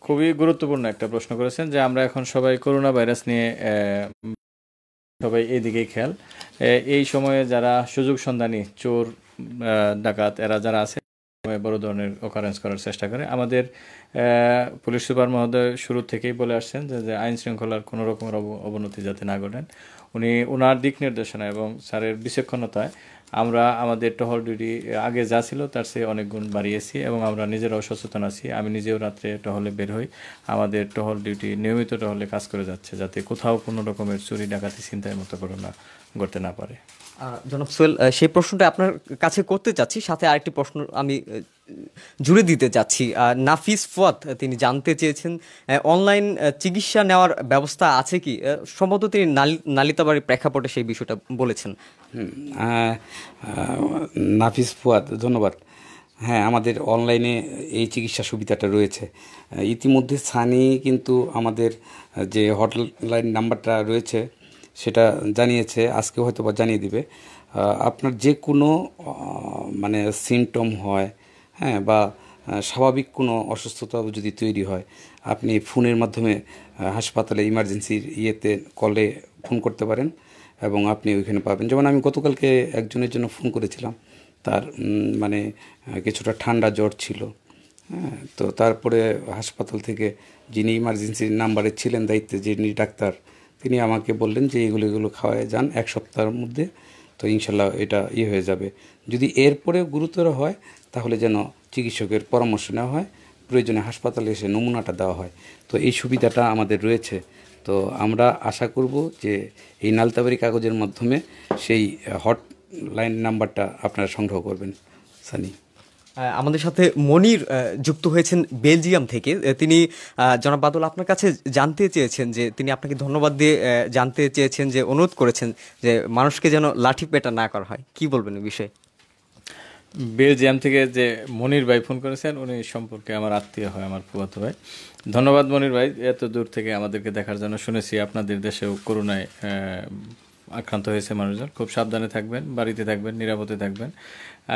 খুবই গুরুত্বপূর্ণ একটা প্রশ্ন করেছেন যে আমরা এখন সবাই করোনা ভাইরাস নিয়ে সবাই এদিকেই খেয়াল এই সময়ে যারা সুযোগ সন্ধানী চোর ডাকাত এরা যারা আছে বড় ধরনের অকারেন্স করার চেষ্টা করে আমাদের পুলিশ সুপার মহোদয় শুরু থেকেই বলে আসছেন যে আইন শৃঙ্খলার কোনো রকমের অবনতি যাতে না ঘটেন উনি ওনার দিক নির্দেশনা এবং স্যারের বিচক্ষণতায় আমরা আমাদের টহল ডিউটি আগে যা ছিল তার চেয়ে অনেক গুণ বাড়িয়েছি এবং আমরা নিজেরাও সচেতন আছি আমি নিজেও রাত্রে টহলে বের হই আমাদের টহল ডিউটি নিয়মিত টহলে কাজ করে যাচ্ছে যাতে কোথাও কোনো রকমের চুরি ডাকাতি চিন্তায় মতো করে ঘটতে না পারে জনাব সোহেল সেই প্রশ্নটা আপনার কাছে করতে চাচ্ছি সাথে আরেকটি প্রশ্ন আমি জুড়ে দিতে চাচ্ছি নাফিস ফুয়াদ তিনি জানতে চেয়েছেন অনলাইন চিকিৎসা নেওয়ার ব্যবস্থা আছে কি সম্ভবত তিনি নালিতাবাড়ির প্রেক্ষাপটে সেই বিষয়টা বলেছেন নাফিস ফুয়াদ ধন্যবাদ হ্যাঁ আমাদের অনলাইনে এই চিকিৎসা সুবিধাটা রয়েছে ইতিমধ্যে স্থানীয় কিন্তু আমাদের যে হটলাইন নাম্বারটা রয়েছে সেটা জানিয়েছে আজকে হয়তো বা জানিয়ে দিবে আপনার যে কোনো মানে সিমটম হয় হ্যাঁ বা স্বাভাবিক কোনো অসুস্থতা যদি তৈরি হয় আপনি ফোনের মাধ্যমে হাসপাতালে ইমার্জেন্সির ইয়েতে কলে ফোন করতে পারেন এবং আপনি ওইখানে পাবেন যেমন আমি গতকালকে একজনের জন্য ফোন করেছিলাম তার মানে কিছুটা ঠান্ডা জ্বর ছিল হ্যাঁ তো তারপরে হাসপাতাল থেকে যিনি ইমার্জেন্সির নাম্বারে ছিলেন দায়িত্বে যিনি ডাক্তার তিনি আমাকে বললেন যে এগুলো এগুলো খাওয়ায় যান এক সপ্তাহের মধ্যে তো ইনশাল্লাহ এটা ই হয়ে যাবে যদি এরপরেও গুরুতর হয় তাহলে যেন চিকিৎসকের পরামর্শ নেওয়া হয় প্রয়োজনে হাসপাতালে এসে নমুনাটা দেওয়া হয় তো এই সুবিধাটা আমাদের রয়েছে তো আমরা আশা করব যে এই নালতাবাড়ি কাগজের মাধ্যমে সেই হট লাইন নাম্বারটা আপনারা সংগ্রহ করবেন সানি আমাদের সাথে মনির যুক্ত হয়েছেন বেলজিয়াম থেকে তিনি জনাব বাদল আপনার কাছে জানতে চেয়েছেন যে তিনি আপনাকে ধন্যবাদ দিয়ে জানতে চেয়েছেন যে অনুরোধ করেছেন যে মানুষকে যেন লাঠি পেটা না করা হয় কি বলবেন বিষয়ে বেলজিয়াম থেকে যে মনির ভাই ফোন করেছেন উনি সম্পর্কে আমার আত্মীয় হয় আমার ফুয়াতো ভাই ধন্যবাদ মনির ভাই এত দূর থেকে আমাদেরকে দেখার জন্য শুনেছি আপনাদের দেশেও করোনায় আক্রান্ত হয়েছে মানুষজন খুব সাবধানে থাকবেন বাড়িতে থাকবেন নিরাপদে থাকবেন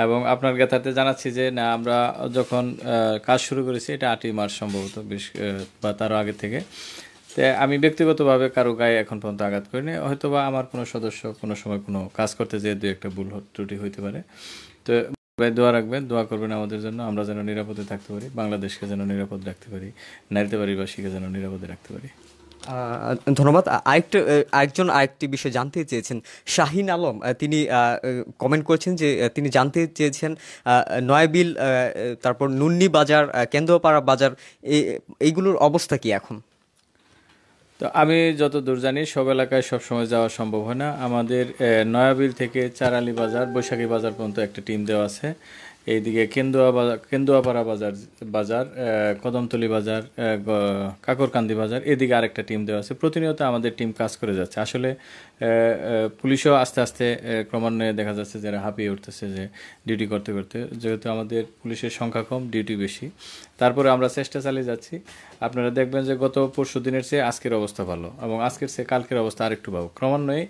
এবং আপনার কথাতে জানাচ্ছি যে না আমরা যখন কাজ শুরু করেছি এটা আটই মার্চ সম্ভবত বিশ বা তারও আগে থেকে তো আমি ব্যক্তিগতভাবে কারো গায়ে এখন পর্যন্ত আঘাত করিনি হয়তো বা আমার কোনো সদস্য কোনো সময় কোনো কাজ করতে যেয়ে দু একটা ভুল ত্রুটি হইতে পারে তো দোয়া রাখবেন দোয়া করবেন আমাদের জন্য আমরা যেন নিরাপদে থাকতে পারি বাংলাদেশকে যেন নিরাপদ রাখতে পারি নারীতে বাড়িবাসীকে যেন নিরাপদে রাখতে পারি ধন্যবাদ আরেকটা আরেকজন আরেকটি বিষয় জানতে চেয়েছেন শাহিন আলম তিনি কমেন্ট করেছেন যে তিনি জানতে চেয়েছেন নয়াবিল তারপর নুন্নি বাজার কেন্দ্রপাড়া বাজার এইগুলোর অবস্থা কি এখন তো আমি যত দূর জানি সব এলাকায় সবসময় যাওয়া সম্ভব হয় না আমাদের নয়াবিল থেকে চারালি বাজার বৈশাখী বাজার পর্যন্ত একটা টিম দেওয়া আছে এইদিকে কেন্দুয়া বাজার কেন্দুয়াপাড়া বাজার বাজার কদমতলি বাজার কাকরকান্দি বাজার এদিকে আরেকটা টিম দেওয়া আছে প্রতিনিয়ত আমাদের টিম কাজ করে যাচ্ছে আসলে পুলিশও আস্তে আস্তে ক্রমান্বয়ে দেখা যাচ্ছে যারা হাঁপিয়ে উঠতেছে যে ডিউটি করতে করতে যেহেতু আমাদের পুলিশের সংখ্যা কম ডিউটি বেশি তারপরে আমরা চেষ্টা চালিয়ে যাচ্ছি আপনারা দেখবেন যে গত পরশু দিনের চেয়ে আজকের অবস্থা ভালো এবং আজকের চেয়ে কালকের অবস্থা আরেকটু ভালো ক্রমান্বয়ে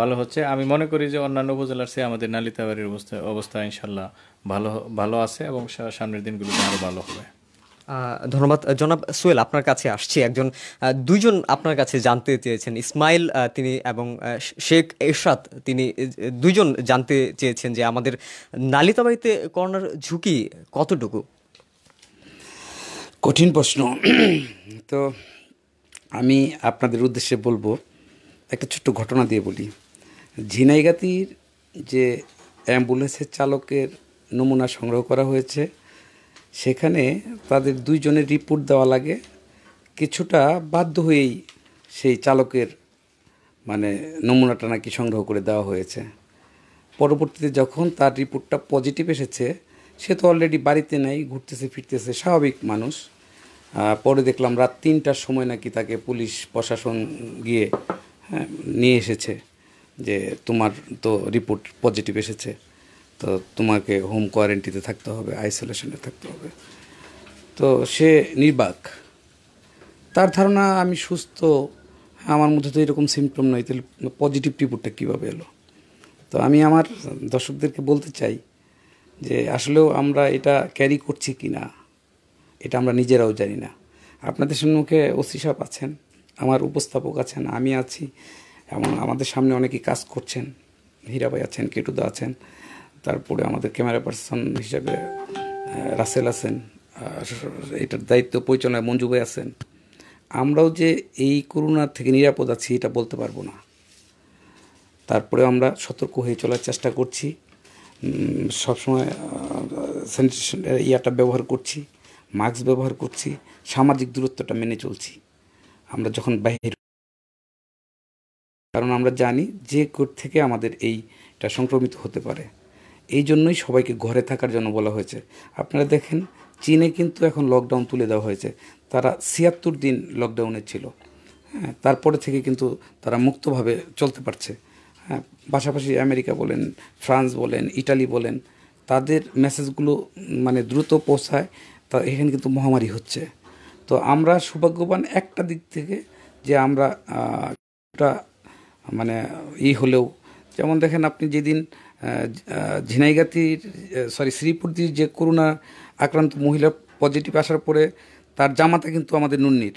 ভালো হচ্ছে আমি মনে করি যে অন্যান্য উপজেলার চেয়ে আমাদের নালিতাবাড়ির অবস্থা অবস্থা ইনশাল্লাহ ভালো ভালো আছে এবং সামনের দিনগুলোতে আরও ভালো হবে ধন্যবাদ জনাব সোয়েল আপনার কাছে আসছি একজন দুইজন আপনার কাছে জানতে চেয়েছেন ইসমাইল তিনি এবং শেখ এরশাদ তিনি দুইজন জানতে চেয়েছেন যে আমাদের নালিতাবাড়িতে করোনার ঝুঁকি কতটুকু কঠিন প্রশ্ন তো আমি আপনাদের উদ্দেশ্যে বলবো একটা ছোট্ট ঘটনা দিয়ে বলি ঝিনাইগাতির যে অ্যাম্বুলেন্সের চালকের নমুনা সংগ্রহ করা হয়েছে সেখানে তাদের দুইজনের রিপোর্ট দেওয়া লাগে কিছুটা বাধ্য হয়েই সেই চালকের মানে নমুনাটা নাকি সংগ্রহ করে দেওয়া হয়েছে পরবর্তীতে যখন তার রিপোর্টটা পজিটিভ এসেছে সে তো অলরেডি বাড়িতে নেই ঘুরতেছে ফিরতেছে স্বাভাবিক মানুষ পরে দেখলাম রাত তিনটার সময় নাকি তাকে পুলিশ প্রশাসন গিয়ে হ্যাঁ নিয়ে এসেছে যে তোমার তো রিপোর্ট পজিটিভ এসেছে তো তোমাকে হোম কোয়ারেন্টিতে থাকতে হবে আইসোলেশনে থাকতে হবে তো সে নির্বাক তার ধারণা আমি সুস্থ আমার মধ্যে তো এরকম সিমটম নয় তাহলে পজিটিভ রিপোর্টটা কীভাবে এলো তো আমি আমার দর্শকদেরকে বলতে চাই যে আসলেও আমরা এটা ক্যারি করছি কি না এটা আমরা নিজেরাও জানি না আপনাদের সম্মুখে ওসি সাহেব আছেন আমার উপস্থাপক আছেন আমি আছি এবং আমাদের সামনে অনেকেই কাজ করছেন হীরাবাই আছেন কেটুদা আছেন তারপরে আমাদের ক্যামেরা পার্সন হিসাবে রাসেল আছেন এটার দায়িত্ব পরিচালনায় মঞ্জু ভাই আছেন আমরাও যে এই করোনা থেকে নিরাপদ আছি এটা বলতে পারবো না তারপরে আমরা সতর্ক হয়ে চলার চেষ্টা করছি সবসময় স্যানিটেশন ইয়াটা ব্যবহার করছি মাস্ক ব্যবহার করছি সামাজিক দূরত্বটা মেনে চলছি আমরা যখন বাহির কারণ আমরা জানি যে কোর থেকে আমাদের এইটা সংক্রমিত হতে পারে এই জন্যই সবাইকে ঘরে থাকার জন্য বলা হয়েছে আপনারা দেখেন চীনে কিন্তু এখন লকডাউন তুলে দেওয়া হয়েছে তারা ছিয়াত্তর দিন লকডাউনে ছিল হ্যাঁ তারপরে থেকে কিন্তু তারা মুক্তভাবে চলতে পারছে হ্যাঁ পাশাপাশি আমেরিকা বলেন ফ্রান্স বলেন ইটালি বলেন তাদের মেসেজগুলো মানে দ্রুত পৌঁছায় তা এখানে কিন্তু মহামারী হচ্ছে তো আমরা সৌভাগ্যবান একটা দিক থেকে যে আমরা একটা মানে ই হলেও যেমন দেখেন আপনি যেদিন ঝিনাইগাতির সরি শ্রীপুরদির যে করোনা আক্রান্ত মহিলা পজিটিভ আসার পরে তার জামাতা কিন্তু আমাদের নুন্নির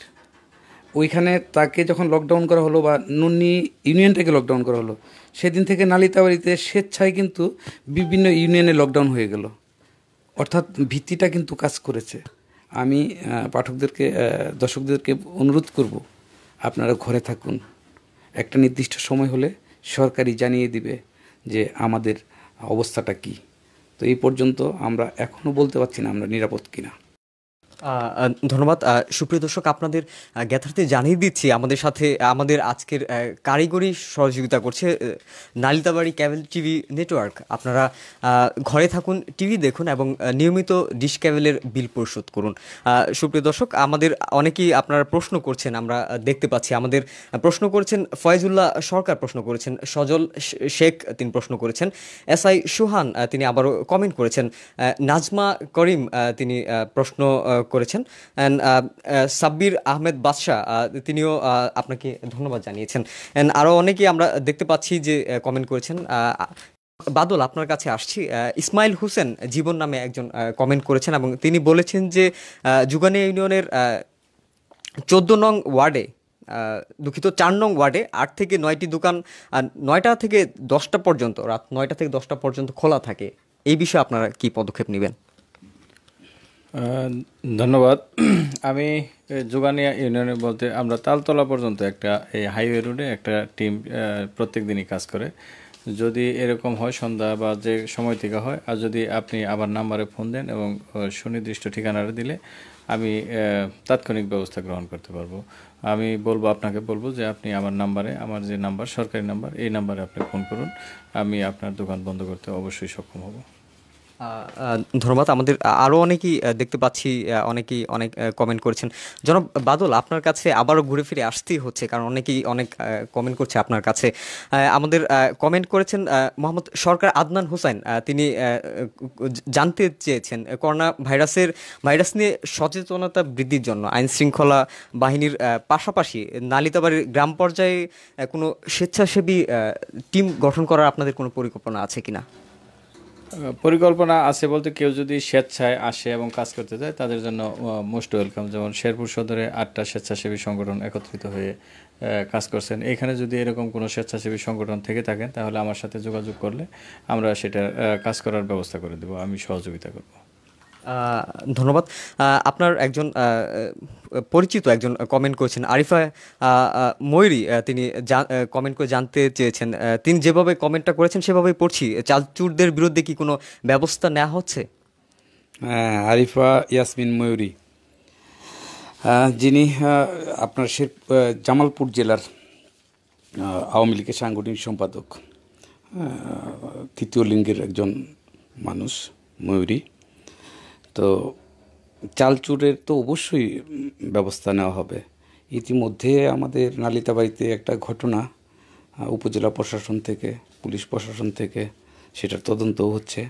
ওইখানে তাকে যখন লকডাউন করা হলো বা নুন্নি ইউনিয়নটাকে লকডাউন করা হলো সেদিন থেকে নালিতাবাড়িতে স্বেচ্ছায় কিন্তু বিভিন্ন ইউনিয়নে লকডাউন হয়ে গেল অর্থাৎ ভিত্তিটা কিন্তু কাজ করেছে আমি পাঠকদেরকে দর্শকদেরকে অনুরোধ করব আপনারা ঘরে থাকুন একটা নির্দিষ্ট সময় হলে সরকারি জানিয়ে দিবে যে আমাদের অবস্থাটা কি তো এই পর্যন্ত আমরা এখনও বলতে পারছি না আমরা নিরাপদ কিনা ধন্যবাদ সুপ্রিয় দর্শক আপনাদের জ্ঞাতার্থে জানিয়ে দিচ্ছি আমাদের সাথে আমাদের আজকের কারিগরি সহযোগিতা করছে নালিতাবাড়ি ক্যাবেল টিভি নেটওয়ার্ক আপনারা ঘরে থাকুন টিভি দেখুন এবং নিয়মিত ডিশ ক্যাবেলের বিল পরিশোধ করুন সুপ্রিয় দর্শক আমাদের অনেকেই আপনারা প্রশ্ন করছেন আমরা দেখতে পাচ্ছি আমাদের প্রশ্ন করেছেন ফয়েজুল্লাহ সরকার প্রশ্ন করেছেন সজল শেখ তিনি প্রশ্ন করেছেন এস আই সুহান তিনি আবারও কমেন্ট করেছেন নাজমা করিম তিনি প্রশ্ন করেছেন and uh, uh, Sabbir Ahmed Badshah uh, তিনিও আপনাকে ধন্যবাদ জানিয়েছেন অ্যান্ড আরও অনেকেই আমরা দেখতে পাচ্ছি যে কমেন্ট করেছেন বাদল আপনার কাছে আসছি ইসমাইল হোসেন জীবন নামে একজন কমেন্ট করেছেন এবং তিনি বলেছেন যে যুগানি ইউনিয়নের চোদ্দ নং ওয়ার্ডে দুঃখিত চার নং ওয়ার্ডে আট থেকে নয়টি দোকান নয়টা থেকে দশটা পর্যন্ত রাত নয়টা থেকে দশটা পর্যন্ত খোলা থাকে এই বিষয়ে আপনারা কি পদক্ষেপ নেবেন ধন্যবাদ আমি যোগানিয়া ইউনিয়নে বলতে আমরা তালতলা পর্যন্ত একটা এই হাইওয়ে রোডে একটা টিম প্রত্যেক দিনই কাজ করে যদি এরকম হয় সন্ধ্যা বা যে সময় থেকে হয় আর যদি আপনি আবার নাম্বারে ফোন দেন এবং সুনির্দিষ্ট ঠিকানাটা দিলে আমি তাৎক্ষণিক ব্যবস্থা গ্রহণ করতে পারবো আমি বলবো আপনাকে বলবো যে আপনি আমার নাম্বারে আমার যে নাম্বার সরকারি নাম্বার এই নাম্বারে আপনি ফোন করুন আমি আপনার দোকান বন্ধ করতে অবশ্যই সক্ষম হব ধন্যবাদ আমাদের আরও অনেকেই দেখতে পাচ্ছি অনেকেই অনেক কমেন্ট করেছেন জনাব বাদল আপনার কাছে আবারও ঘুরে ফিরে আসতেই হচ্ছে কারণ অনেকেই অনেক কমেন্ট করছে আপনার কাছে আমাদের কমেন্ট করেছেন মোহাম্মদ সরকার আদনান হুসাইন তিনি জানতে চেয়েছেন করোনা ভাইরাসের ভাইরাস নিয়ে সচেতনতা বৃদ্ধির জন্য আইন শৃঙ্খলা বাহিনীর পাশাপাশি নালিতাবাড়ির গ্রাম পর্যায়ে কোনো স্বেচ্ছাসেবী টিম গঠন করার আপনাদের কোনো পরিকল্পনা আছে কিনা পরিকল্পনা আছে বলতে কেউ যদি স্বেচ্ছায় আসে এবং কাজ করতে যায় তাদের জন্য মোস্ট ওয়েলকাম যেমন শেরপুর সদরে আটটা স্বেচ্ছাসেবী সংগঠন একত্রিত হয়ে কাজ করছেন এখানে যদি এরকম কোনো স্বেচ্ছাসেবী সংগঠন থেকে থাকেন তাহলে আমার সাথে যোগাযোগ করলে আমরা সেটা কাজ করার ব্যবস্থা করে দেবো আমি সহযোগিতা করব ধন্যবাদ আপনার একজন পরিচিত একজন কমেন্ট করেছেন আরিফা ময়ূরী তিনি কমেন্ট করে জানতে চেয়েছেন তিনি যেভাবে কমেন্টটা করেছেন সেভাবেই পড়ছি চালচুরদের বিরুদ্ধে কি কোনো ব্যবস্থা নেওয়া হচ্ছে হ্যাঁ আরিফা ইয়াসমিন ময়ূরী যিনি আপনার শের জামালপুর জেলার আওয়ামী লীগের সাংগঠনিক সম্পাদক তৃতীয় লিঙ্গের একজন মানুষ ময়ূরী তো চাল চুরের তো অবশ্যই ব্যবস্থা নেওয়া হবে ইতিমধ্যে আমাদের নালিতাবাড়িতে একটা ঘটনা উপজেলা প্রশাসন থেকে পুলিশ প্রশাসন থেকে সেটার তদন্ত হচ্ছে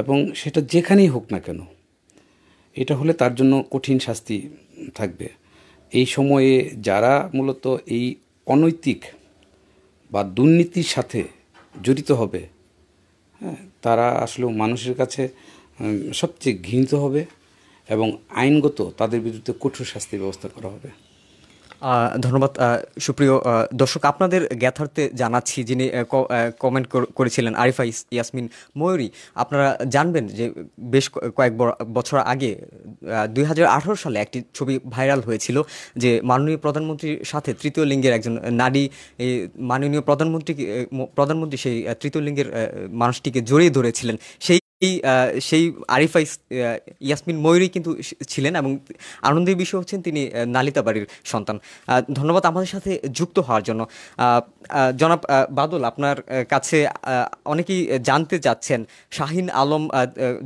এবং সেটা যেখানেই হোক না কেন এটা হলে তার জন্য কঠিন শাস্তি থাকবে এই সময়ে যারা মূলত এই অনৈতিক বা দুর্নীতির সাথে জড়িত হবে হ্যাঁ তারা আসলে মানুষের কাছে সবচেয়ে ঘৃণিত হবে এবং আইনগত তাদের বিরুদ্ধে কঠোর শাস্তির ব্যবস্থা করা হবে ধন্যবাদ সুপ্রিয় দর্শক আপনাদের জ্ঞাতার্থে জানাচ্ছি যিনি কমেন্ট করেছিলেন আরিফা ইয়াসমিন ময়ূরী আপনারা জানবেন যে বেশ কয়েক বছর আগে দুই সালে একটি ছবি ভাইরাল হয়েছিল যে মাননীয় প্রধানমন্ত্রীর সাথে তৃতীয় লিঙ্গের একজন নারী মাননীয় প্রধানমন্ত্রী প্রধানমন্ত্রী সেই তৃতীয় লিঙ্গের মানুষটিকে জড়িয়ে ধরেছিলেন সেই সেই আরিফা ইয়াসমিন ময়ূরী কিন্তু ছিলেন এবং আনন্দের বিষয় হচ্ছেন তিনি নালিতাবাড়ির সন্তান ধন্যবাদ আমাদের সাথে যুক্ত হওয়ার জন্য জনাব বাদল আপনার কাছে অনেকেই জানতে চাচ্ছেন শাহিন আলম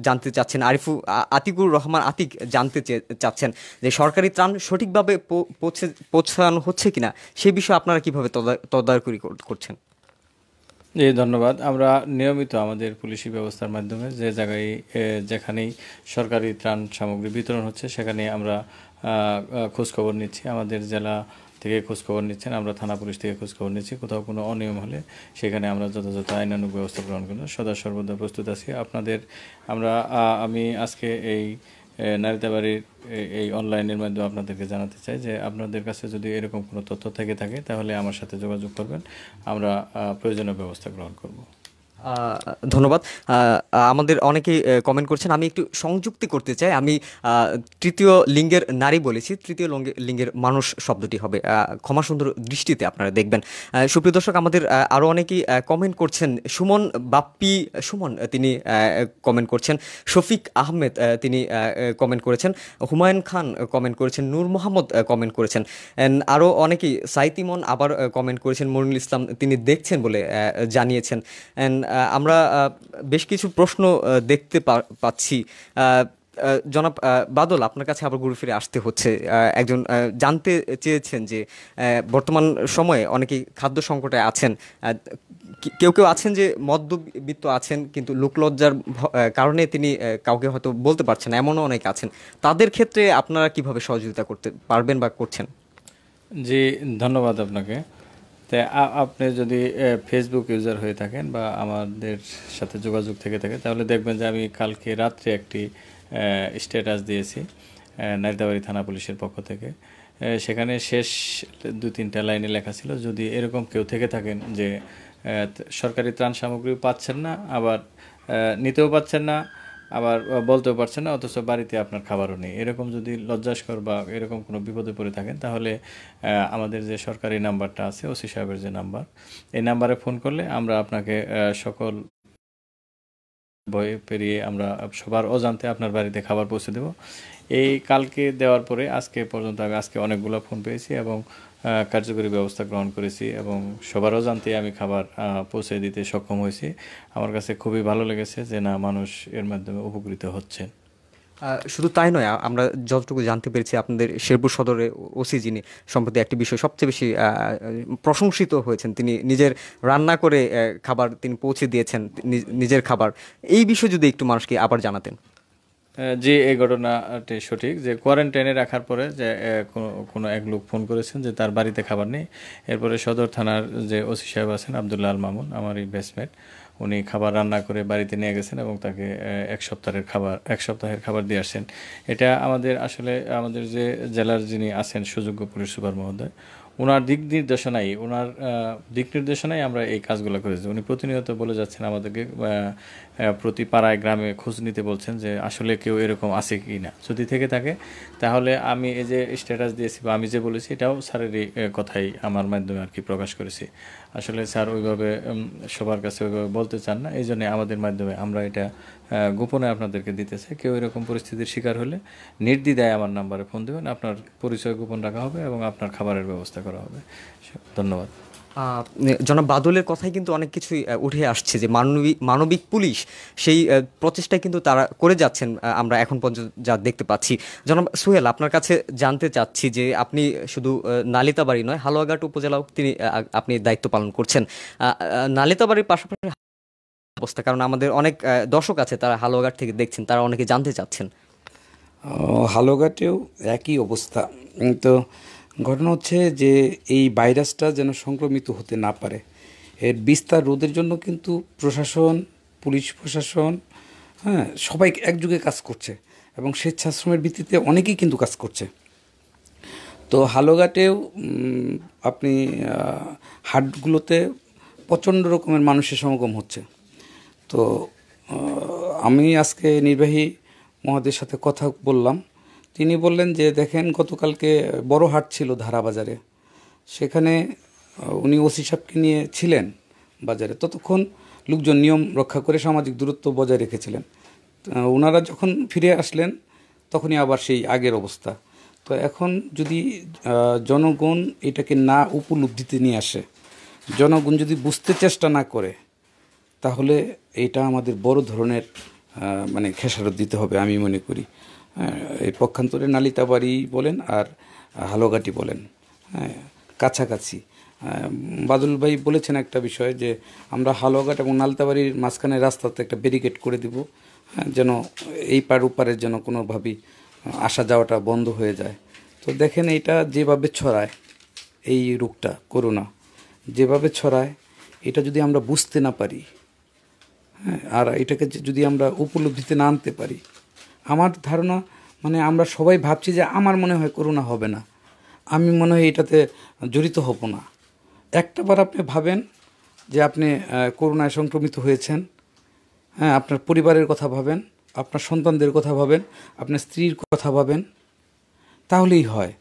জানতে চাচ্ছেন আরিফু আতিকুর রহমান আতিক জানতে চাচ্ছেন যে সরকারি ত্রাণ সঠিকভাবে পৌঁছে পৌঁছানো হচ্ছে কিনা সে বিষয়ে আপনারা কিভাবে তদারকি করছেন জি ধন্যবাদ আমরা নিয়মিত আমাদের পুলিশি ব্যবস্থার মাধ্যমে যে জায়গায় যেখানেই সরকারি ত্রাণ সামগ্রী বিতরণ হচ্ছে সেখানে আমরা খোঁজখবর নিচ্ছি আমাদের জেলা থেকে খোঁজখবর নিচ্ছেন আমরা থানা পুলিশ থেকে খোঁজখবর নিচ্ছি কোথাও কোনো অনিয়ম হলে সেখানে আমরা যথাযথ আইনানুগ ব্যবস্থা গ্রহণ করব সদা সর্বদা প্রস্তুত আছি আপনাদের আমরা আমি আজকে এই নারীতে বাড়ির এই অনলাইনের মাধ্যমে আপনাদেরকে জানাতে চাই যে আপনাদের কাছে যদি এরকম কোনো তথ্য থেকে থাকে তাহলে আমার সাথে যোগাযোগ করবেন আমরা প্রয়োজনীয় ব্যবস্থা গ্রহণ করবো ধন্যবাদ আমাদের অনেকেই কমেন্ট করছেন আমি একটু সংযুক্তি করতে চাই আমি তৃতীয় লিঙ্গের নারী বলেছি তৃতীয় লিঙ্গের মানুষ শব্দটি হবে ক্ষমা সুন্দর দৃষ্টিতে আপনারা দেখবেন সুপ্রিয় দর্শক আমাদের আরও অনেকেই কমেন্ট করছেন সুমন বাপ্পি সুমন তিনি কমেন্ট করছেন শফিক আহমেদ তিনি কমেন্ট করেছেন হুমায়ুন খান কমেন্ট করেছেন নূর মোহাম্মদ কমেন্ট করেছেন আরও অনেকেই সাইতিমন আবার কমেন্ট করেছেন মরুল ইসলাম তিনি দেখছেন বলে জানিয়েছেন অ্যান্ড আমরা বেশ কিছু প্রশ্ন দেখতে পাচ্ছি জনাব বাদল আপনার কাছে আবার ঘুরে ফিরে আসতে হচ্ছে একজন জানতে চেয়েছেন যে বর্তমান সময়ে অনেকেই খাদ্য সংকটে আছেন কেউ কেউ আছেন যে মদ্যবিত্ত আছেন কিন্তু লোকলজ্জার কারণে তিনি কাউকে হয়তো বলতে পারছেন এমনও অনেকে আছেন তাদের ক্ষেত্রে আপনারা কিভাবে সহযোগিতা করতে পারবেন বা করছেন জি ধন্যবাদ আপনাকে তাই আপনি যদি ফেসবুক ইউজার হয়ে থাকেন বা আমাদের সাথে যোগাযোগ থেকে থাকে তাহলে দেখবেন যে আমি কালকে রাত্রে একটি স্ট্যাটাস দিয়েছি নারিদাবাড়ি থানা পুলিশের পক্ষ থেকে সেখানে শেষ দু তিনটা লাইনে লেখা ছিল যদি এরকম কেউ থেকে থাকেন যে সরকারি ত্রাণ সামগ্রী পাচ্ছেন না আবার নিতেও পাচ্ছেন না আবার বলতেও পারছেন না অথচ বাড়িতে আপনার খাবারও নেই এরকম যদি লজ্জাস্কর বা এরকম কোনো বিপদে পড়ে থাকেন তাহলে আমাদের যে সরকারি নাম্বারটা আছে ওসি সাহেবের যে নাম্বার এই নাম্বারে ফোন করলে আমরা আপনাকে সকল বয়ে পেরিয়ে আমরা সবার অজান্তে আপনার বাড়িতে খাবার পৌঁছে দেব এই কালকে দেওয়ার পরে আজকে পর্যন্ত আমি আজকে অনেকগুলো ফোন পেয়েছি এবং কার্যকরী ব্যবস্থা গ্রহণ করেছি এবং সবার অজান্তে আমি খাবার পৌঁছে দিতে সক্ষম হয়েছি আমার কাছে খুবই ভালো লেগেছে যে না মানুষ এর মাধ্যমে উপকৃত হচ্ছে শুধু তাই নয় আমরা যতটুকু জানতে পেরেছি আপনাদের শেরপুর সদরে ওসি যিনি সম্প্রতি একটি বিষয় সবচেয়ে বেশি প্রশংসিত হয়েছেন তিনি নিজের রান্না করে খাবার তিনি পৌঁছে দিয়েছেন নিজের খাবার এই বিষয়ে যদি একটু মানুষকে আবার জানাতেন জি এই ঘটনাটি সঠিক যে কোয়ারেন্টাইনে রাখার পরে যে কোনো এক লোক ফোন করেছেন যে তার বাড়িতে খাবার নেই এরপরে সদর থানার যে ওসি সাহেব আছেন আবদুল্লাহ আল মামুন আমারই বেস্টমেট উনি খাবার রান্না করে বাড়িতে নিয়ে গেছেন এবং তাকে এক সপ্তাহের খাবার এক সপ্তাহের খাবার দিয়ে আসছেন এটা আমাদের আসলে আমাদের যে জেলার যিনি আছেন সুযোগ্য পুলিশ সুপার মহোদয় ওনার দিক নির্দেশনাই ওনার দিক নির্দেশনাই আমরা এই কাজগুলো করেছি উনি প্রতিনিয়ত বলে যাচ্ছেন আমাদেরকে প্রতি পাড়ায় গ্রামে খোঁজ নিতে বলছেন যে আসলে কেউ এরকম আছে কি না যদি থেকে থাকে তাহলে আমি এই যে স্ট্যাটাস দিয়েছি বা আমি যে বলেছি এটাও স্যারেরই কথাই আমার মাধ্যমে আর কি প্রকাশ করেছি আসলে স্যার ওইভাবে সবার কাছে ওইভাবে বলতে চান না এই জন্যে আমাদের মাধ্যমে আমরা এটা গোপনে আপনাদেরকে দিতে চাই কেউ এরকম পরিস্থিতির শিকার হলে নির্দ্বিধায় আমার নাম্বারে ফোন দেবেন আপনার পরিচয় গোপন রাখা হবে এবং আপনার খাবারের ব্যবস্থা করা হবে ধন্যবাদ জনাব বাদলের কথাই কিন্তু অনেক কিছুই উঠে আসছে যে মানবিক মানবিক পুলিশ সেই প্রচেষ্টায় কিন্তু তারা করে যাচ্ছেন আমরা এখন পর্যন্ত যা দেখতে পাচ্ছি জনাব সোহেল আপনার কাছে জানতে চাচ্ছি যে আপনি শুধু নালিতাবাড়ি নয় হালুয়াঘাট উপজেলাও তিনি আপনি দায়িত্ব পালন করছেন নালিতাবাড়ির পাশাপাশি অবস্থা কারণ আমাদের অনেক দর্শক আছে তারা হালুয়াঘাট থেকে দেখছেন তারা অনেকে জানতে চাচ্ছেন হালুয়াঘাটেও একই অবস্থা তো ঘটনা হচ্ছে যে এই ভাইরাসটা যেন সংক্রমিত হতে না পারে এর বিস্তার রোধের জন্য কিন্তু প্রশাসন পুলিশ প্রশাসন হ্যাঁ সবাই একযোগে কাজ করছে এবং স্বেচ্ছাশ্রমের ভিত্তিতে অনেকেই কিন্তু কাজ করছে তো হালোঘাটেও আপনি হাটগুলোতে প্রচণ্ড রকমের মানুষের সমাগম হচ্ছে তো আমি আজকে নির্বাহী মহাদের সাথে কথা বললাম তিনি বললেন যে দেখেন গতকালকে বড় হাট ছিল ধারা বাজারে সেখানে উনি ওসি সাহেবকে নিয়ে ছিলেন বাজারে ততক্ষণ লোকজন নিয়ম রক্ষা করে সামাজিক দূরত্ব বজায় রেখেছিলেন ওনারা যখন ফিরে আসলেন তখনই আবার সেই আগের অবস্থা তো এখন যদি জনগণ এটাকে না উপলব্ধিতে নিয়ে আসে জনগণ যদি বুঝতে চেষ্টা না করে তাহলে এটা আমাদের বড় ধরনের মানে খেসারত দিতে হবে আমি মনে করি হ্যাঁ, এই পক্ষান্তরে নালিতাবাড়ি বলেন আর হালোঘাটি বলেন হ্যাঁ কাছাকাছি হ্যাঁ, বাদল ভাই বলেছেন একটা বিষয় যে আমরা হালোঘাট এবং নালিতাবাড়ির মাঝখানে রাস্তাতে একটা ব্যারিকেড করে দিব হ্যাঁ, যেন এই পার উপারে যেন কোনোভাবেই আসা যাওয়াটা বন্ধ হয়ে যায় তো দেখেন এটা যেভাবে ছড়ায় এই রোগটা করোনা যেভাবে ছড়ায় এটা যদি আমরা বুঝতে না পারি হ্যাঁ আর এটাকে যদি আমরা উপলব্ধিতে না আনতে পারি আমার ধারণা মানে আমরা সবাই ভাবছি যে আমার মনে হয় করোনা হবে না আমি মনে হয় এটাতে জড়িত হব না একটাবার আপনি ভাবেন যে আপনি করোনায় সংক্রমিত হয়েছেন হ্যাঁ আপনার পরিবারের কথা ভাবেন আপনার সন্তানদের কথা ভাবেন আপনার স্ত্রীর কথা ভাবেন তাহলেই হয়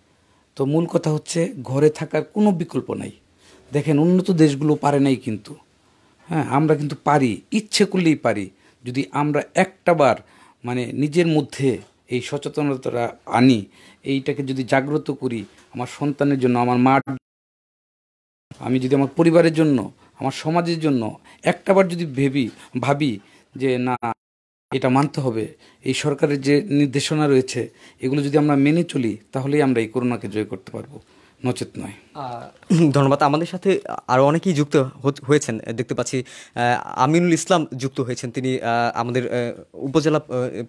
তো মূল কথা হচ্ছে ঘরে থাকার কোনো বিকল্প নাই দেখেন উন্নত দেশগুলো পারে নাই কিন্তু হ্যাঁ আমরা কিন্তু পারি ইচ্ছে করলেই পারি যদি আমরা একটাবার বার মানে নিজের মধ্যে এই সচেতনতাটা আনি এইটাকে যদি জাগ্রত করি আমার সন্তানের জন্য আমার মা আমি যদি আমার পরিবারের জন্য আমার সমাজের জন্য একটাবার যদি ভেবি ভাবি যে না এটা মানতে হবে এই সরকারের যে নির্দেশনা রয়েছে এগুলো যদি আমরা মেনে চলি তাহলেই আমরা এই করোনাকে জয় করতে পারবো নচেত নয় ধন্যবাদ আমাদের সাথে আরও অনেকেই যুক্ত হয়েছেন দেখতে পাচ্ছি আমিনুল ইসলাম যুক্ত হয়েছেন তিনি আমাদের উপজেলা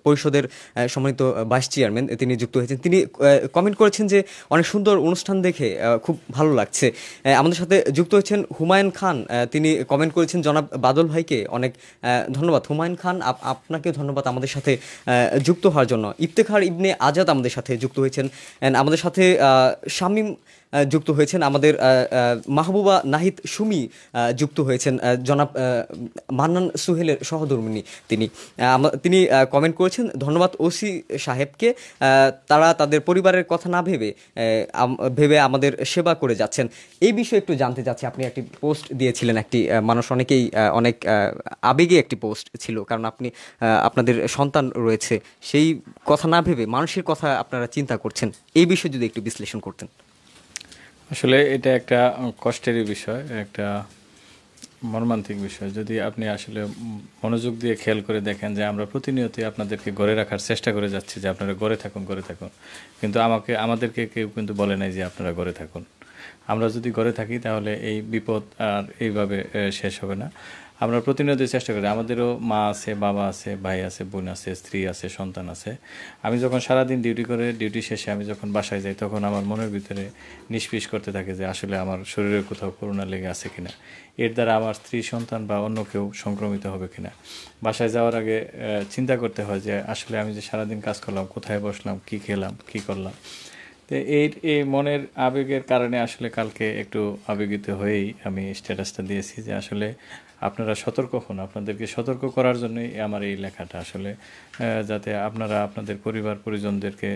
পরিষদের সম্মানিত ভাইস চেয়ারম্যান তিনি যুক্ত হয়েছেন তিনি কমেন্ট করেছেন যে অনেক সুন্দর অনুষ্ঠান দেখে খুব ভালো লাগছে আমাদের সাথে যুক্ত হয়েছেন হুমায়ুন খান তিনি কমেন্ট করেছেন জনাব বাদল ভাইকে অনেক ধন্যবাদ হুমায়ুন খান আপনাকে ধন্যবাদ আমাদের সাথে যুক্ত হওয়ার জন্য ইফতেখার ইবনে আজাদ আমাদের সাথে যুক্ত হয়েছেন আমাদের সাথে শামীম যুক্ত হয়েছেন আমাদের মাহবুবা নাহিদ সুমি যুক্ত হয়েছেন জনাব মান্নান সুহেলের সহধর্মিনী তিনি তিনি কমেন্ট করেছেন ধন্যবাদ ওসি সাহেবকে তারা তাদের পরিবারের কথা না ভেবে ভেবে আমাদের সেবা করে যাচ্ছেন এই বিষয়ে একটু জানতে চাচ্ছি আপনি একটি পোস্ট দিয়েছিলেন একটি মানুষ অনেকেই অনেক আবেগে একটি পোস্ট ছিল কারণ আপনি আপনাদের সন্তান রয়েছে সেই কথা না ভেবে মানুষের কথা আপনারা চিন্তা করছেন এই বিষয়ে যদি একটু বিশ্লেষণ করতেন আসলে এটা একটা কষ্টেরই বিষয় একটা মর্মান্তিক বিষয় যদি আপনি আসলে মনোযোগ দিয়ে খেয়াল করে দেখেন যে আমরা প্রতিনিয়তই আপনাদেরকে গড়ে রাখার চেষ্টা করে যাচ্ছি যে আপনারা গড়ে থাকুন গড়ে থাকুন কিন্তু আমাকে আমাদেরকে কেউ কিন্তু বলে নাই যে আপনারা গড়ে থাকুন আমরা যদি গড়ে থাকি তাহলে এই বিপদ আর এইভাবে শেষ হবে না আমরা প্রতিনিয়ত চেষ্টা করি আমাদেরও মা আছে বাবা আছে ভাই আছে বোন আছে স্ত্রী আছে সন্তান আছে আমি যখন সারাদিন ডিউটি করে ডিউটি শেষে আমি যখন বাসায় যাই তখন আমার মনের ভিতরে নিষ্পিস করতে থাকে যে আসলে আমার শরীরে কোথাও করোনা লেগে আছে কিনা এর দ্বারা আমার স্ত্রী সন্তান বা অন্য কেউ সংক্রমিত হবে কিনা বাসায় যাওয়ার আগে চিন্তা করতে হয় যে আসলে আমি যে সারাদিন কাজ করলাম কোথায় বসলাম কি খেলাম কি করলাম তো এই এই মনের আবেগের কারণে আসলে কালকে একটু আবেগিত হয়েই আমি স্ট্যাটাসটা দিয়েছি যে আসলে আপনারা সতর্ক হন আপনাদেরকে সতর্ক করার জন্যই আমার এই লেখাটা আসলে যাতে আপনারা আপনাদের পরিবার পরিজনদেরকে